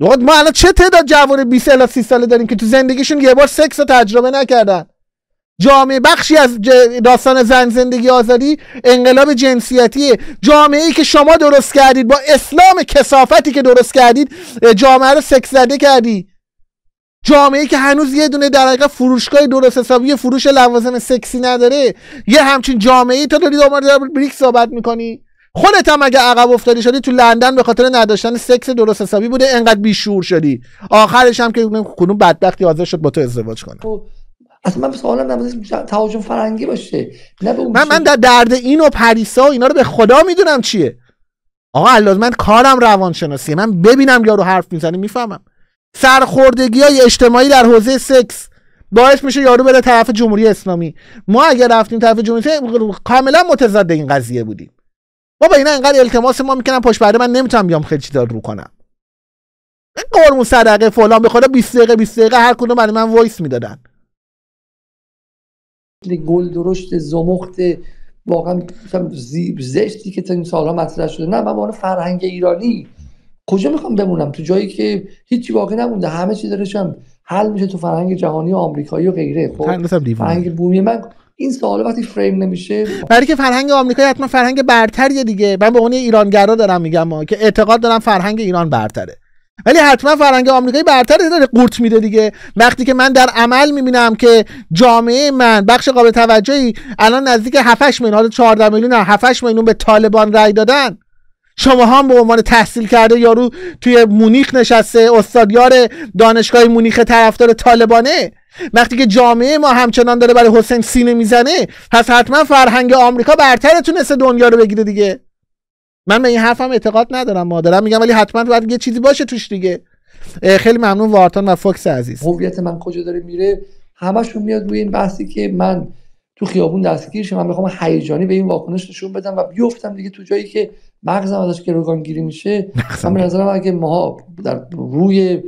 دوقت ما الان چه تعداد جوان 20 الی 30 ساله داریم که تو زندگیشون یه بار سکس رو تجربه نکردن جامعه بخشی از داستان زن زندگی آزادی انقلاب جنسیتیه جامعه ای که شما درست کردید با اسلام کسافتی که درست کردید جامعه رو سکس زده کردی جامعه ای که هنوز یه دونه در حقیقت فروشگاه درست حسابی فروش لوازم سکسی نداره یه همچین جامعه ای تا داری دوباره بریک صحبت میکنی خودت هم اگه عقب افتادی شدی تو لندن به خاطر نداشتن سکس درست حسابی بوده انقدر بیشور شدی آخرش هم که کنون بدبختی حاضر شد با تو ازدواج کنه خب، اصلا من سوالم تهاجم فرنگی باشه نه به من من در درد این و پریسا و اینا رو به خدا میدونم چیه آقا الاز من کارم روانشناسی من ببینم یارو حرف میزنه میفهمم سرخوردگی های اجتماعی در حوزه سکس باعث میشه یارو بره طرف جمهوری اسلامی ما اگر رفتیم طرف جمهوری کاملا متضاد این قضیه بودیم بابا اینا انقدر التماس ما میکنن پشت پرده من نمیتونم بیام خیلی چیزا رو کنم این قرمون صدقه فلان به خدا 20 دقیقه 20 دقیقه هر کدوم برای من وایس میدادن
گل درشت زمخت واقعا زیب زشتی که تا این سالها مطرح شده نه من فرهنگ ایرانی کجا میخوام بمونم تو جایی که هیچی باقی نمونده همه چی داره حل میشه تو فرهنگ جهانی و آمریکایی و غیره خب؟ فرهنگ بومی من این سوال وقتی فریم
نمیشه برای که فرهنگ آمریکایی حتما فرهنگ برتریه دیگه من به عنوان ایرانگرا دارم میگم ما که اعتقاد دارم فرهنگ ایران برتره ولی حتما فرهنگ آمریکایی برتر داره قورت میده دیگه وقتی که من در عمل میبینم که جامعه من بخش قابل توجهی الان نزدیک 7 میلیون حالا 14 میلیون 7 میلیون به طالبان رای دادن شما هم به عنوان تحصیل کرده یارو توی مونیخ نشسته استادیار دانشگاه مونیخ طرفدار طالبانه وقتی که جامعه ما همچنان داره برای حسین سینه میزنه پس حتما فرهنگ آمریکا برتر تونسته دنیا رو بگیره دیگه من به این حرفم اعتقاد ندارم ما میگم ولی حتما باید یه چیزی باشه توش دیگه خیلی ممنون وارتان و فوکس عزیز
هویت من کجا داره میره همشون میاد روی این بحثی که من تو خیابون دستگیر من میخوام هیجانی به این واکنش نشون بدم و بیفتم دیگه تو جایی که مغزم ازش گروگانگیری میشه من نظرم اگه ماها در روی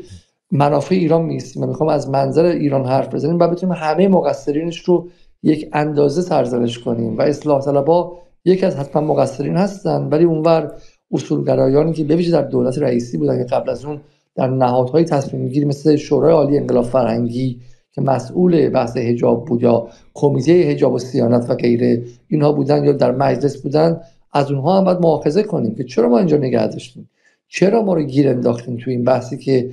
منافع ایران نیست من میخوام از منظر ایران حرف بزنیم و بتونیم همه مقصرینش رو یک اندازه سرزنش کنیم و اصلاح طلبها یکی از حتما مقصرین هستن ولی اونور اصولگرایانی که بویژه در دولت رئیسی بودن که قبل از اون در نهادهای تصمیم گیری مثل شورای عالی انقلاب فرهنگی که مسئول بحث حجاب بود یا کمیته هجاب و سیانت و غیره اینها بودن یا در مجلس بودن از اونها هم باید مواخذه کنیم که چرا ما اینجا نگه چرا ما رو گیر انداختیم تو این بحثی که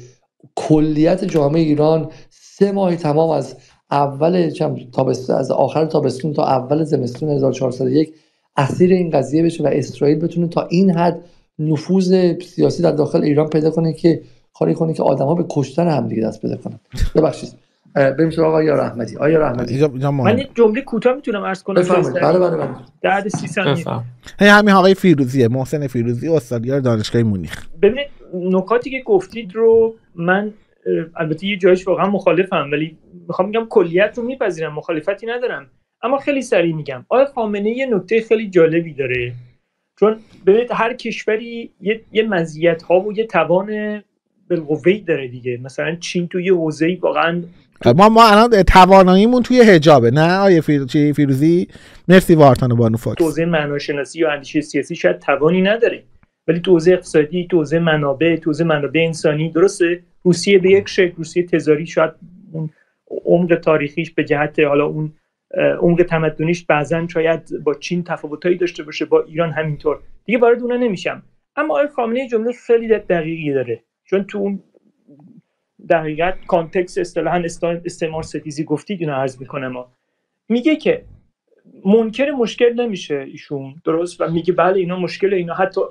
کلیت جامعه ایران سه ماه تمام از اول تابستون از آخر تابستون تا اول زمستون 1401 اسیر این قضیه بشه و اسرائیل بتونه تا این حد نفوذ سیاسی در داخل ایران پیدا کنه که کاری کنه که آدما به کشتن دیگه دست پیدا کنن
ببخشید بریم سراغ آقای رحمتی آقای رحمتی من
یه جمله کوتاه میتونم عرض کنم بفرمایید بله،, بله بله بله 30 ثانیه
همین آقای فیروزیه محسن فیروزی استادیار دانشگاه مونیخ
ببینید نکاتی که گفتید رو من البته یه جایش واقعا مخالفم ولی میخوام میگم کلیت رو میپذیرم مخالفتی ندارم اما خیلی سریع میگم آیا خامنه یه نکته خیلی جالبی داره چون ببینید هر کشوری یه, یه مزیت ها و یه توان بالقوه داره دیگه مثلا چین توی حوزه واقعا
ما ما الان تواناییمون توی حجابه نه آیه فیروزی مرسی وارتان و بانو فاکس
حوزه معناشناسی و اندیشه سیاسی شاید توانی نداره ولی تو حوزه اقتصادی تو حوزه منابع تو حوزه منابع انسانی درسته روسیه به یک شکل روسیه تزاری شاید اون عمق تاریخیش به جهت حالا اون عمق تمدنیش بعضا شاید با چین تفاوتایی داشته باشه با ایران همینطور دیگه وارد اونا نمیشم اما آقای خامنه جمله خیلی دقیقی داره چون تو اون دقیقت کانتکس استعمار ستیزی گفتید اینو عرض ما، میگه که منکر مشکل نمیشه ایشون درست و میگه بله اینا مشکل اینا حتی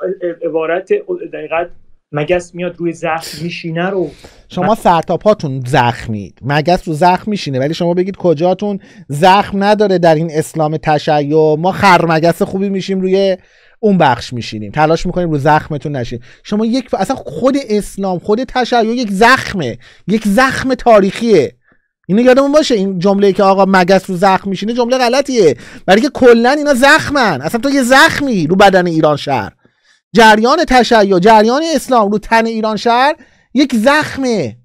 عبارت دقیقت مگس میاد روی زخم میشینه رو شما
سرتاپاتون زخمید مگس رو زخم میشینه ولی شما بگید کجاتون زخم نداره در این اسلام تشیع ما مگس خوبی میشیم روی اون بخش میشینیم تلاش میکنیم رو زخمتون نشین شما یک اصلا خود اسلام خود تشیع یک زخمه یک زخم تاریخیه اینو یادمون باشه این جمله که آقا مگس رو زخم میشینه جمله غلطیه برای که کلا اینا زخمن اصلا تو یه زخمی رو بدن ایران شهر جریان تشیع جریان اسلام رو تن ایران شهر یک زخمه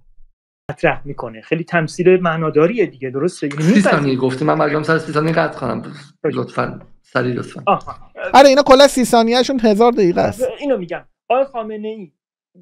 مطرح میکنه خیلی
تمثیل معناداریه دیگه درسته یعنی سی ثانیه گفتی من مرگم سر سی ثانیه قطع کنم لطفا سری لطفا
آره اینا کلا سی هزار دقیقه است اینو میگم
آقای خامنه ای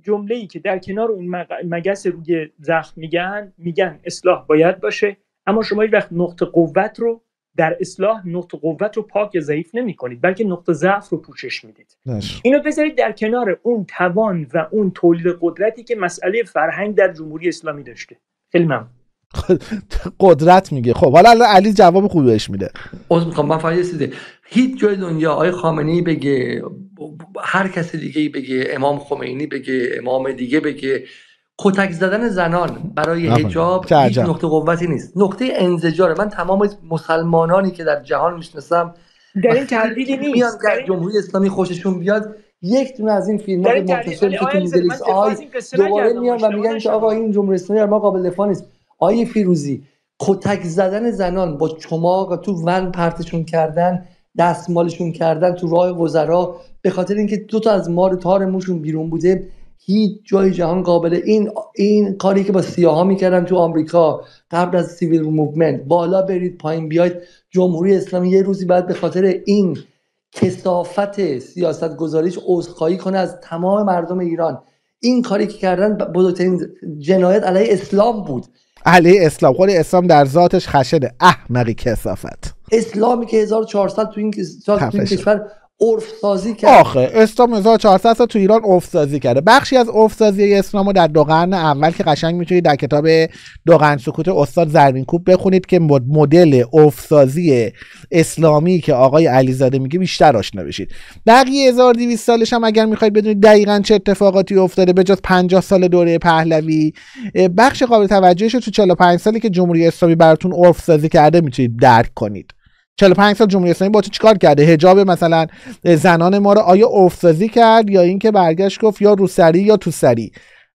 جمله ای که در کنار اون مگس روی زخم میگن میگن اصلاح باید باشه اما شما این وقت نقطه قوت رو در اصلاح نقط قوت رو پاک یا ضعیف نمی کنید بلکه نقطه ضعف رو پوشش میدید اینو بذارید در کنار اون توان و اون تولید قدرتی که مسئله فرهنگ در جمهوری اسلامی داشته خیلی ممنون
قدرت میگه خب حالا علی جواب خوبی بهش میده
از خب، میخوام خب، من فقط یه هیچ جای دنیا آی خامنه بگه هر کس دیگه بگه امام خمینی بگه امام دیگه بگه کتک زدن زنان برای حجاب هیچ نقطه قوتی نیست نقطه انزجاره من تمام مسلمانانی که در جهان میشناسم این تردیدی نیست میان در جمهوری اسلامی خوششون بیاد یک دونه از این فیلم های منتشر که تو آی دوباره و میگن که آقا این جمهوری اسلامی ما قابل دفاع نیست آی فیروزی کتک زدن زنان با چماق تو ون پرتشون کردن دستمالشون کردن تو راه وزرا به خاطر اینکه دو تا از مار تار موشون بیرون بوده هیچ جای جهان قابل این این کاری که با سیاها میکردن تو آمریکا قبل از سیویل موومنت بالا برید پایین بیاید جمهوری اسلامی یه روزی بعد به خاطر این کسافت سیاست گذاریش عذرخواهی کنه از تمام مردم ایران این کاری که کردن بزرگترین جنایت علیه اسلام بود
علی اسلام خود اسلام در ذاتش خشنه احمقی کسافت
اسلامی که 1400 تو این, تو این کشور عرف سازی کرد آخه
اسلام 1400 تو ایران عرف کرده بخشی از عرف اسلام اسلامو در دو قرن اول که قشنگ میتونید در کتاب دو قرن سکوت استاد کوب بخونید که مدل عرف اسلامی که آقای علیزاده میگه بیشتر آشنا بشید بقیه 1200 سالش هم اگر میخواید بدونید دقیقا چه اتفاقاتی افتاده به جز 50 سال دوره پهلوی بخش قابل توجهش رو تو 45 سالی که جمهوری اسلامی براتون عرف کرده میتونید درک کنید 45 سال جمهوری اسلامی با تو چیکار کرده حجاب مثلا زنان ما رو آیا افسازی کرد یا اینکه برگشت گفت یا روسری یا توسری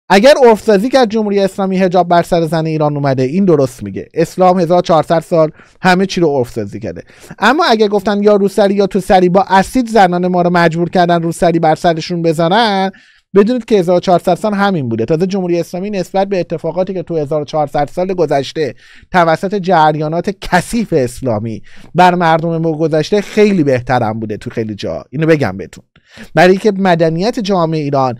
اگر افسازی کرد جمهوری اسلامی حجاب بر سر زن ایران اومده این درست میگه اسلام 1400 سال همه چی رو افسازی کرده اما اگر گفتن یا روسری یا توسری با اسید زنان ما رو مجبور کردن روسری بر سرشون بزنن بدونید که 1400 سال همین بوده تازه جمهوری اسلامی نسبت به اتفاقاتی که تو 1400 سال گذشته توسط جریانات کثیف اسلامی بر مردم گذشته خیلی بهترم بوده تو خیلی جا اینو بگم بهتون برای اینکه مدنیت جامعه ایران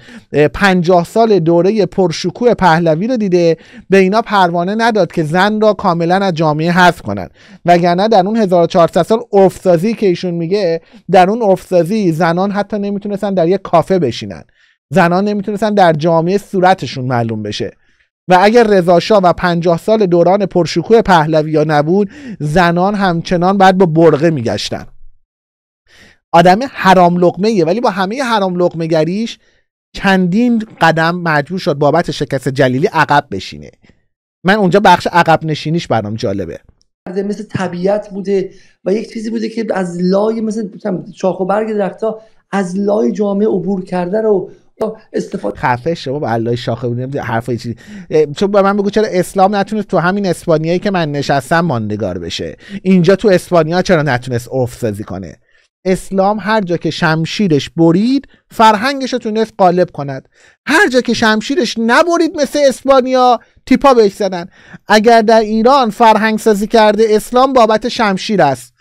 50 سال دوره پرشکوه پهلوی رو دیده به اینا پروانه نداد که زن را کاملا از جامعه حذف کنن وگرنه در اون 1400 سال افسازی که ایشون میگه در اون افسازی زنان حتی نمیتونستن در یک کافه بشینن زنان نمیتونستن در جامعه صورتشون معلوم بشه و اگر رضاشاه و پنجاه سال دوران پرشکوه پهلویا نبود زنان همچنان بعد با برغه میگشتن آدم حرام لقمه یه ولی با همه حرام لقمه گریش چندین قدم مجبور شد بابت شکست جلیلی عقب بشینه من اونجا بخش عقب نشینیش برام جالبه
مثل طبیعت بوده و یک چیزی بوده که از
لای مثل شاخ و برگ درختها از لای جامعه عبور کرده رو استفاده خفه شما با الله شاخه بودیم حرفای چیزی چون به من بگو چرا اسلام نتونست تو همین اسپانیایی که من نشستم ماندگار بشه اینجا تو اسپانیا چرا نتونست عرف سازی کنه اسلام هر جا که شمشیرش برید فرهنگش رو تونست قالب کند هر جا که شمشیرش نبرید مثل اسپانیا تیپا بهش زدن اگر در ایران فرهنگ سازی کرده اسلام بابت شمشیر است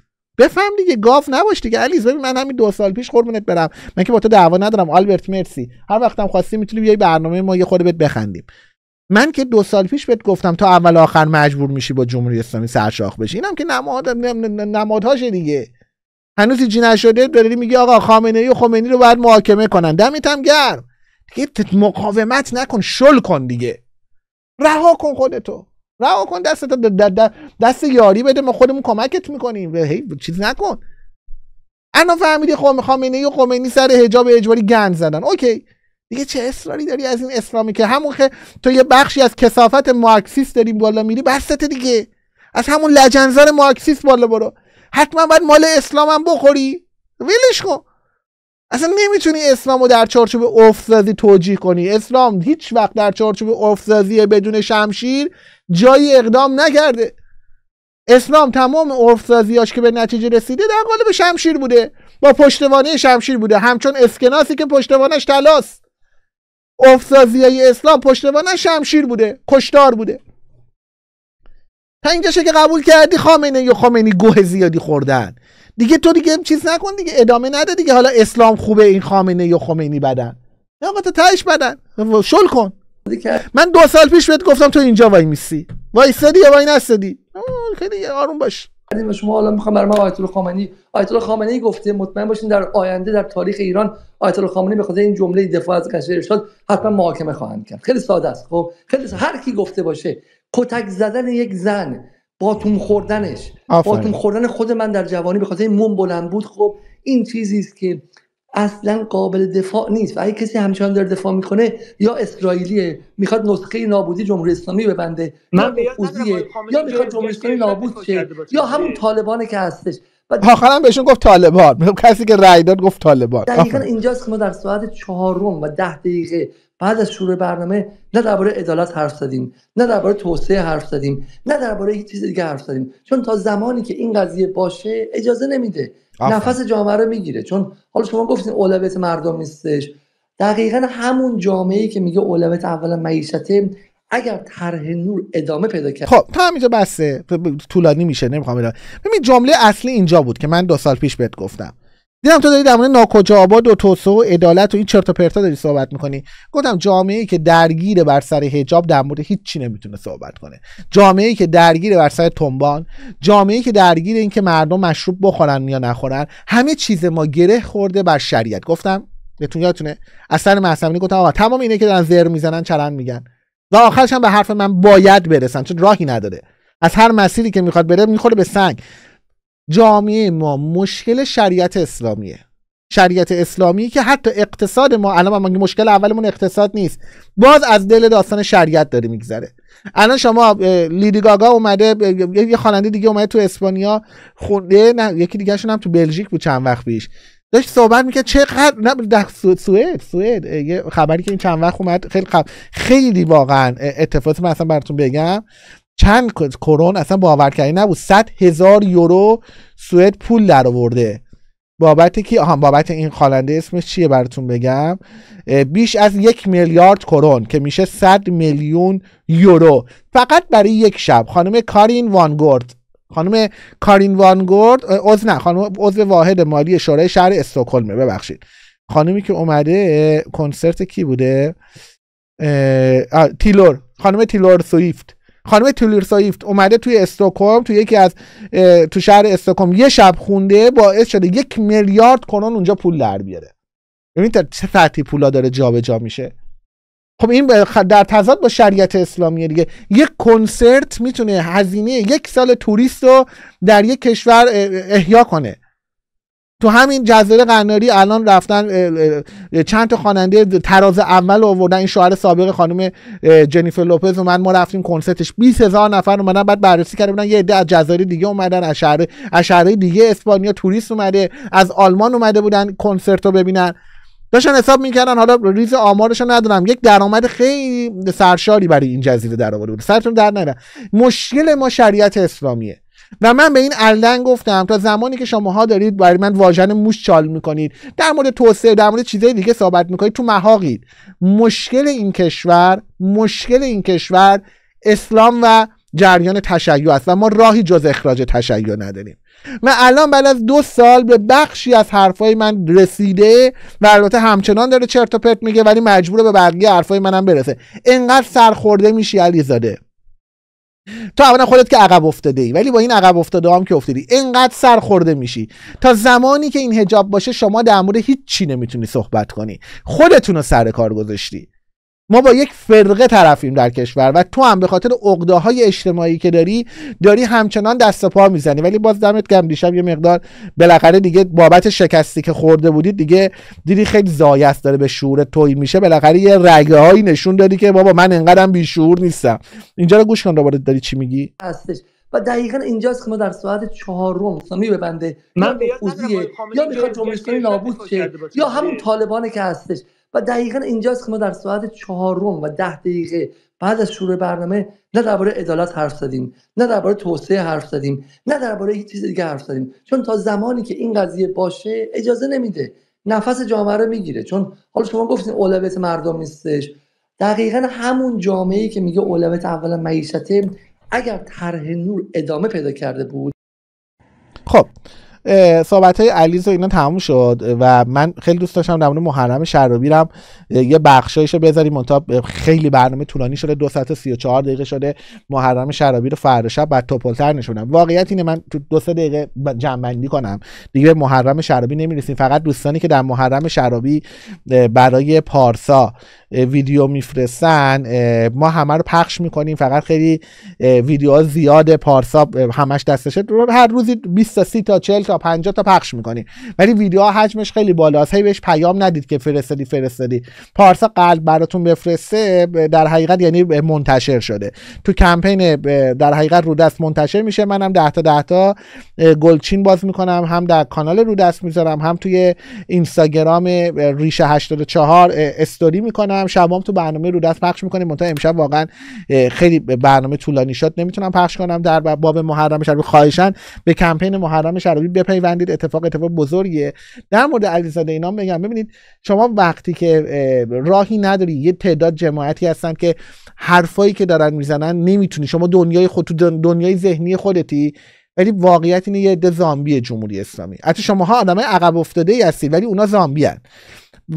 بفهم دیگه گاف نباش دیگه علیز ببین من همین دو سال پیش قربونت برم من که با تو دعوا ندارم آلبرت مرسی هر وقتم خواستی میتونی بیای برنامه ما یه خورده بهت بخندیم من که دو سال پیش بهت گفتم تا اول آخر مجبور میشی با جمهوری اسلامی سرشاخ بشی اینم که نماد نمادهاشه دیگه هنوز هیچی نشده داری میگی آقا خامنه ای و خمینی رو باید محاکمه کنن دمیتم گرم دیگه مقاومت نکن شل کن دیگه رها کن خودتو رها کن دست دست یاری بده ما خودمون کمکت میکنیم هی چیز نکن انا فهمیدی خب خامنه و خمینی سر حجاب اجباری گند زدن اوکی دیگه چه اصراری داری از این اسلامی که همون که تو یه بخشی از کسافت مارکسیست داریم بالا میری بسته دیگه از همون لجنزار مارکسیست بالا برو حتما باید مال اسلامم بخوری ویلش کن اصلا نمیتونی اسلام رو در چارچوب افسازی توجیه کنی اسلام هیچ وقت در چارچوب افسازی بدون شمشیر جایی اقدام نکرده اسلام تمام عرفسازیاش که به نتیجه رسیده در قالب شمشیر بوده با پشتوانه شمشیر بوده همچون اسکناسی که پشتوانش تلاست افسازی اسلام پشتوانه شمشیر بوده کشتار بوده تا اینجا که قبول کردی خامنه یا خامنی گوه زیادی خوردن دیگه تو دیگه چیز نکن دیگه ادامه نده دیگه حالا اسلام خوبه این خامنه یا خمینی بدن نه آقا تو بدن شل کن من دو سال پیش بهت گفتم تو اینجا وای میسی سدی یا وای نسدی خیلی آروم باش شما حالا میخوام برای من آیت الله خامنه‌ای آیت
الله گفته مطمئن باشین در آینده در تاریخ ایران آیت الله خامنه‌ای به این جمله دفاع از کشور ارشاد حتما محاکمه خواهند کرد خیلی ساده است خب خیلی ساده. هر کی گفته باشه کتک زدن یک زن باتوم خوردنش با باتوم خوردن خود من در جوانی به خاطر موم بلند بود خب این چیزی است که اصلا قابل دفاع نیست و اگه کسی همچنان داره دفاع میکنه یا اسرائیلیه میخواد نسخه نابودی جمهوری اسلامی ببنده من یا یا میخواد جمهوری اسلامی نابود شه یا همون طالبانه که هستش
آخرا بهشون گفت طالبان کسی که رای داد گفت طالبان دقیقا
اینجاست که ما در ساعت چهارم و ده دقیقه بعد از شروع برنامه نه درباره عدالت حرف زدیم نه درباره توسعه حرف زدیم نه درباره هیچ چیز دیگه حرف زدیم چون تا زمانی که این قضیه باشه اجازه نمیده نفس جامعه رو میگیره چون حالا شما گفتین اولویت مردم نیستش دقیقا همون جامعه که میگه اولویت اولا معیشته اگر طرح نور ادامه پیدا کرد خب
تا همینجا بسته طولانی میشه نمیخوام ببین جمله اصلی اینجا بود که من دو سال پیش بهت گفتم دیدم تو داری در مورد ناکجا آباد و توسعه و عدالت و این چرت و پرتا داری صحبت میکنی گفتم جامعه ای که درگیر بر سر حجاب در مورد هیچی نمیتونه صحبت کنه جامعه ای که درگیر بر سر تنبان جامعه ای که درگیر این که مردم مشروب بخورن یا نخورن همه چیز ما گره خورده بر شریعت گفتم بهتون یادتونه سر معصمینی گفتم آقا تمام اینه که دارن زر میزنن چرند میگن و آخرش هم به حرف من باید برسن چون راهی نداره از هر مسیری که میخواد بره میخوره به سنگ جامعه ما مشکل شریعت اسلامیه شریعت اسلامی که حتی اقتصاد ما الان ما مشکل اولمون اقتصاد نیست باز از دل داستان شریعت داره میگذره الان شما لیدی گاگا اومده یه خواننده دیگه اومده تو اسپانیا خونده نه یکی دیگهشون هم تو بلژیک بود چند وقت پیش داشت صحبت میکرد چقدر نه در سوئد سوئد یه خبری که این چند وقت اومد خیلی خب، خیلی واقعا اتفاقات من براتون بگم چند کرون اصلا باور کردنی نبود 100 هزار یورو سوئد پول در آورده بابت کی؟ آها بابت این خالنده اسمش چیه براتون بگم بیش از یک میلیارد کرون که میشه 100 میلیون یورو فقط برای یک شب خانم کارین وانگورد خانم کارین وانگورد عضو نه خانم عضو واحد مالی شورای شهر استکهلم ببخشید خانمی که اومده کنسرت کی بوده تیلور خانم تیلور سویفت خانم تولیر اومده توی استکهلم توی یکی از تو شهر استکهلم یه شب خونده باعث شده یک میلیارد کنون اونجا پول در بیاره تا چه سطحی پولا داره جابجا جا میشه خب این در تضاد با شریعت اسلامی دیگه یک کنسرت میتونه هزینه یک سال توریست رو در یک کشور احیا کنه تو همین جزیره قناری الان رفتن چند تا خواننده تراز اول آوردن این شوهر سابق خانم جنیفر لوپز من ما رفتیم کنسرتش 20 هزار نفر اومدن بعد بررسی کرده بودن یه عده از جزایر دیگه اومدن از شهر از شهرهای دیگه اسپانیا توریست اومده از آلمان اومده بودن کنسرت رو ببینن داشتن حساب میکردن حالا ریز آمارش ندارم یک درآمد خیلی سرشاری برای این جزیره در آورده بود سرتون در نره مشکل ما شریعت اسلامیه و من به این الدن گفتم تا زمانی که شماها دارید برای من واژن موش چال میکنید در مورد توسعه در مورد چیزهای دیگه صحبت میکنید تو محاقید مشکل این کشور مشکل این کشور اسلام و جریان تشیع است و ما راهی جز اخراج تشیع نداریم و الان بعد از دو سال به بخشی از حرفای من رسیده و البته همچنان داره چرت و پرت میگه ولی مجبور به بقیه حرفای منم برسه انقدر سرخورده میشی علیزاده تو اولا خودت که عقب افتاده ای ولی با این عقب افتاده هم که افتادی انقدر سر خورده میشی تا زمانی که این هجاب باشه شما در مورد هیچ چی نمیتونی صحبت کنی خودتون رو سر کار گذاشتی ما با یک فرقه طرفیم در کشور و تو هم به خاطر عقده های اجتماعی که داری داری همچنان دست پا میزنی ولی باز دمت گم دیشب یه مقدار بالاخره دیگه بابت شکستی که خورده بودی دیگه دیدی خیلی زایست داره به شعور توی میشه بالاخره یه رگه هایی نشون دادی که بابا من انقدرم بی شعور نیستم اینجا رو گوش کن دوباره داری چی میگی
هستش و دقیقا اینجاست که ما در ساعت چهارم سامی ببنده من یا میخواد نابود شه یا همون بله. طالبانه که هستش و دقیقا اینجاست که ما در ساعت چهارم و ده دقیقه بعد از شروع برنامه نه درباره عدالت حرف زدیم نه درباره توسعه حرف زدیم نه درباره هیچ چیز دیگه حرف زدیم چون تا زمانی که این قضیه باشه اجازه نمیده نفس جامعه رو میگیره چون حالا شما گفتین اولویت مردم نیستش دقیقا همون جامعه که میگه اولویت اولا معیشته اگر طرح نور ادامه پیدا کرده بود
خب صحبت های علیز و اینا تموم شد و من خیلی دوست داشتم در مورد محرم شرابیرم یه بخشایشو بذاریم اونتا خیلی برنامه طولانی شده دو ساعت و 34 دقیقه شده محرم شرابی رو فردا شب بعد توپلتر نشونم واقعیت اینه من تو دو سه دقیقه جنبندی کنم دیگه به محرم شرابی نمیرسیم فقط دوستانی که در محرم شرابی برای پارسا ویدیو میفرستن ما همه رو پخش میکنیم فقط خیلی ویدیوها زیاد پارسا همش دستشه هر روزی 20 تا 30 تا 40 تا 50 تا پخش میکنی ولی ویدیوها حجمش خیلی بالاست هی بهش پیام ندید که فرستادی فرستادی پارسا قلب براتون بفرسته در حقیقت یعنی منتشر شده تو کمپین در حقیقت رو دست منتشر میشه منم 10 تا 10 تا گلچین باز میکنم هم در کانال رو دست میذارم هم توی اینستاگرام ریشه 84 استوری میکنم شبام تو برنامه رو دست پخش میکنیم منتها امشب واقعا خیلی برنامه طولانی شد نمیتونم پخش کنم در باب محرم شرابی خواهشن به کمپین محرم شرابی بپیوندید اتفاق اتفاق بزرگیه در مورد علیزاده اینا بگم، ببینید شما وقتی که راهی نداری یه تعداد جماعتی هستن که حرفایی که دارن میزنن نمیتونی شما دنیای خود تو دنیای ذهنی خودتی ولی واقعیت اینه یه عده زامبی جمهوری اسلامی حتی شماها آدمای عقب افتاده ای هستید ولی اونا زامبیان.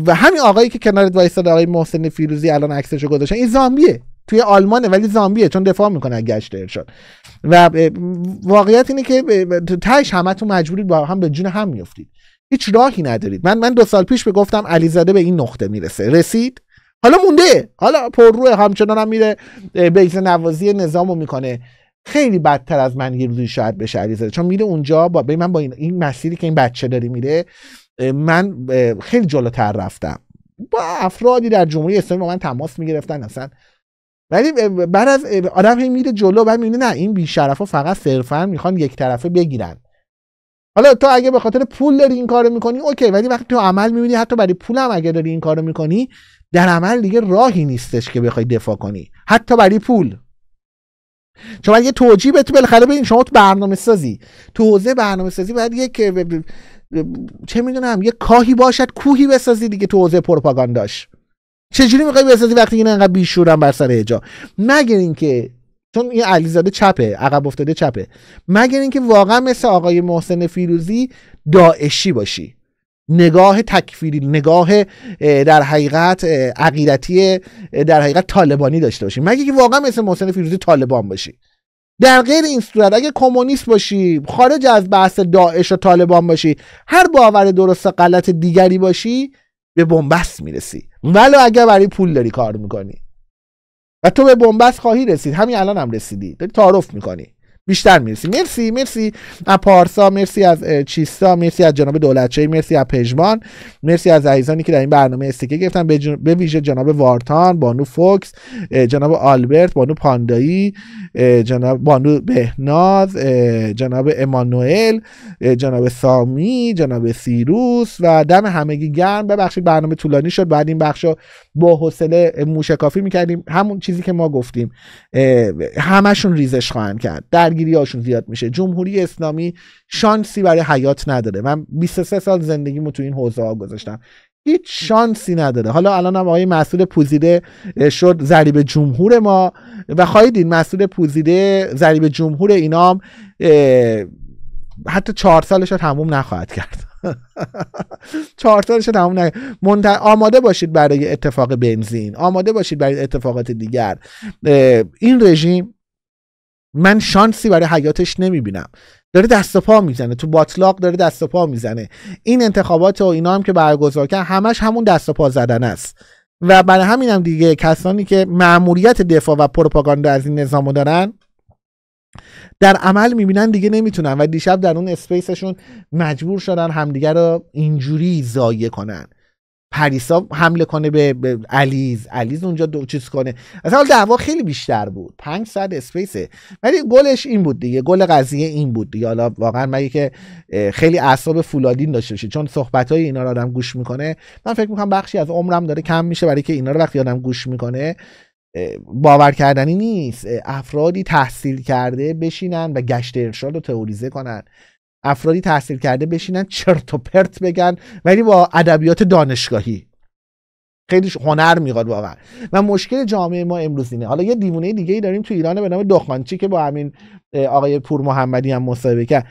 و همین آقایی که کنارت وایستاد آقای محسن فیروزی الان عکسشو گذاشتن این زامبیه توی آلمانه ولی زامبیه چون دفاع میکنه گشت ارشاد و واقعیت اینه که تهش تو مجبورید با هم به جون هم میفتید هیچ راهی ندارید من من دو سال پیش به گفتم علیزاده به این نقطه میرسه رسید حالا مونده حالا پرروه همچنان هم میره بیز نوازی نظامو میکنه خیلی بدتر از من یه روزی شاید بشه علیزاده چون میره اونجا با من با این, این مسیری که این بچه داری میره من خیلی جلوتر رفتم با افرادی در جمهوری اسلامی با من تماس میگرفتن اصلا ولی بعد از آدم هی میره جلو بعد میبینه نه این ها فقط صرفا میخوان یک طرفه بگیرن حالا تو اگه به خاطر پول داری این کارو میکنی اوکی ولی وقتی تو عمل میبینی حتی برای پولم اگه داری این کارو میکنی در عمل دیگه راهی نیستش که بخوای دفاع کنی حتی برای پول چون یه توجیه به تو بالاخره ببین شما تو برنامه سازی تو حوزه برنامه سازی باید یک چه میدونم یه کاهی باشد کوهی بسازی دیگه تو حوزه پروپاگانداش چجوری میخوای بسازی وقتی این انقدر بیشورم بر سر اجا مگر اینکه چون این علیزاده چپه عقب افتاده چپه مگر اینکه واقعا مثل آقای محسن فیروزی داعشی باشی نگاه تکفیری نگاه در حقیقت عقیدتی در حقیقت طالبانی داشته باشی مگه که واقعا مثل محسن فیروزی طالبان باشی در غیر این صورت اگه کمونیست باشی خارج از بحث داعش و طالبان باشی هر باور درست غلط دیگری باشی به بنبست میرسی ولو اگر برای پول داری کار میکنی و تو به بنبست خواهی رسید همین الان هم رسیدی داری تعارف میکنی بیشتر میرسی مرسی مرسی از پارسا مرسی از چیستا مرسی از جناب دولتچه مرسی از پژمان مرسی از عزیزانی که در این برنامه استیکه گرفتن به, ویژه جناب وارتان بانو فوکس جناب آلبرت بانو پاندایی جناب بانو بهناز جناب امانوئل جناب سامی جناب سیروس و دم همگی گرم ببخشید برنامه طولانی شد بعد این بخش رو با حوصله موشکافی میکردیم همون چیزی که ما گفتیم همشون ریزش خواهند کرد در درگیری هاشون زیاد میشه جمهوری اسلامی شانسی برای حیات نداره من 23 سال زندگیمو تو این حوزه ها گذاشتم هیچ شانسی نداره حالا الان هم آقای مسئول پوزیده شد زریب جمهور ما و خواهید این مسئول پوزیده زریب جمهور اینام حتی چهار سالش رو تموم نخواهد کرد چهار سالش تموم نخواهد آماده باشید برای اتفاق بنزین آماده باشید برای اتفاقات دیگر این رژیم من شانسی برای حیاتش نمیبینم داره دست و پا میزنه تو باتلاق داره دست و پا میزنه این انتخابات و اینا هم که برگزار کرد همش همون دست و پا زدن است و برای همینم هم دیگه کسانی که معموریت دفاع و پروپاگاندا از این نظامو دارن در عمل میبینن دیگه نمیتونن و دیشب در اون اسپیسشون مجبور شدن همدیگه رو اینجوری زایه کنن پریسا حمله کنه به, علیز علیز اونجا دو چیز کنه اصلا دعوا خیلی بیشتر بود پنج ساعت اسپیسه ولی گلش این بود دیگه گل قضیه این بود دیگه حالا واقعا مگه که خیلی اعصاب فولادین داشته باشه چون صحبت های اینا رو آدم گوش میکنه من فکر میکنم بخشی از عمرم داره کم میشه برای که اینا رو وقتی آدم گوش میکنه باور کردنی نیست افرادی تحصیل کرده بشینن و گشت ارشاد رو تئوریزه کنن افرادی تحصیل کرده بشینن چرت و پرت بگن ولی با ادبیات دانشگاهی خیلی هنر میخواد واقعا و مشکل جامعه ما امروز اینه حالا یه دیوونه دیگه ای داریم تو ایران به نام دخانچی که با همین آقای پور محمدی هم مصاحبه کرد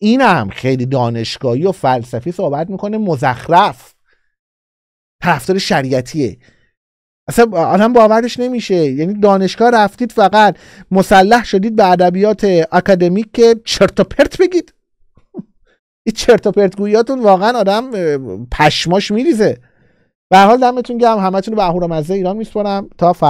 این هم خیلی دانشگاهی و فلسفی صحبت میکنه مزخرف طرفدار شریعتیه اصلا آدم باورش نمیشه یعنی دانشگاه رفتید فقط مسلح شدید به ادبیات اکادمیک که چرت و پرت بگید این چرت و پرت واقعا آدم پشماش میریزه به حال دمتون گرم همتون رو به اهورامزه ایران میسپارم تا فردا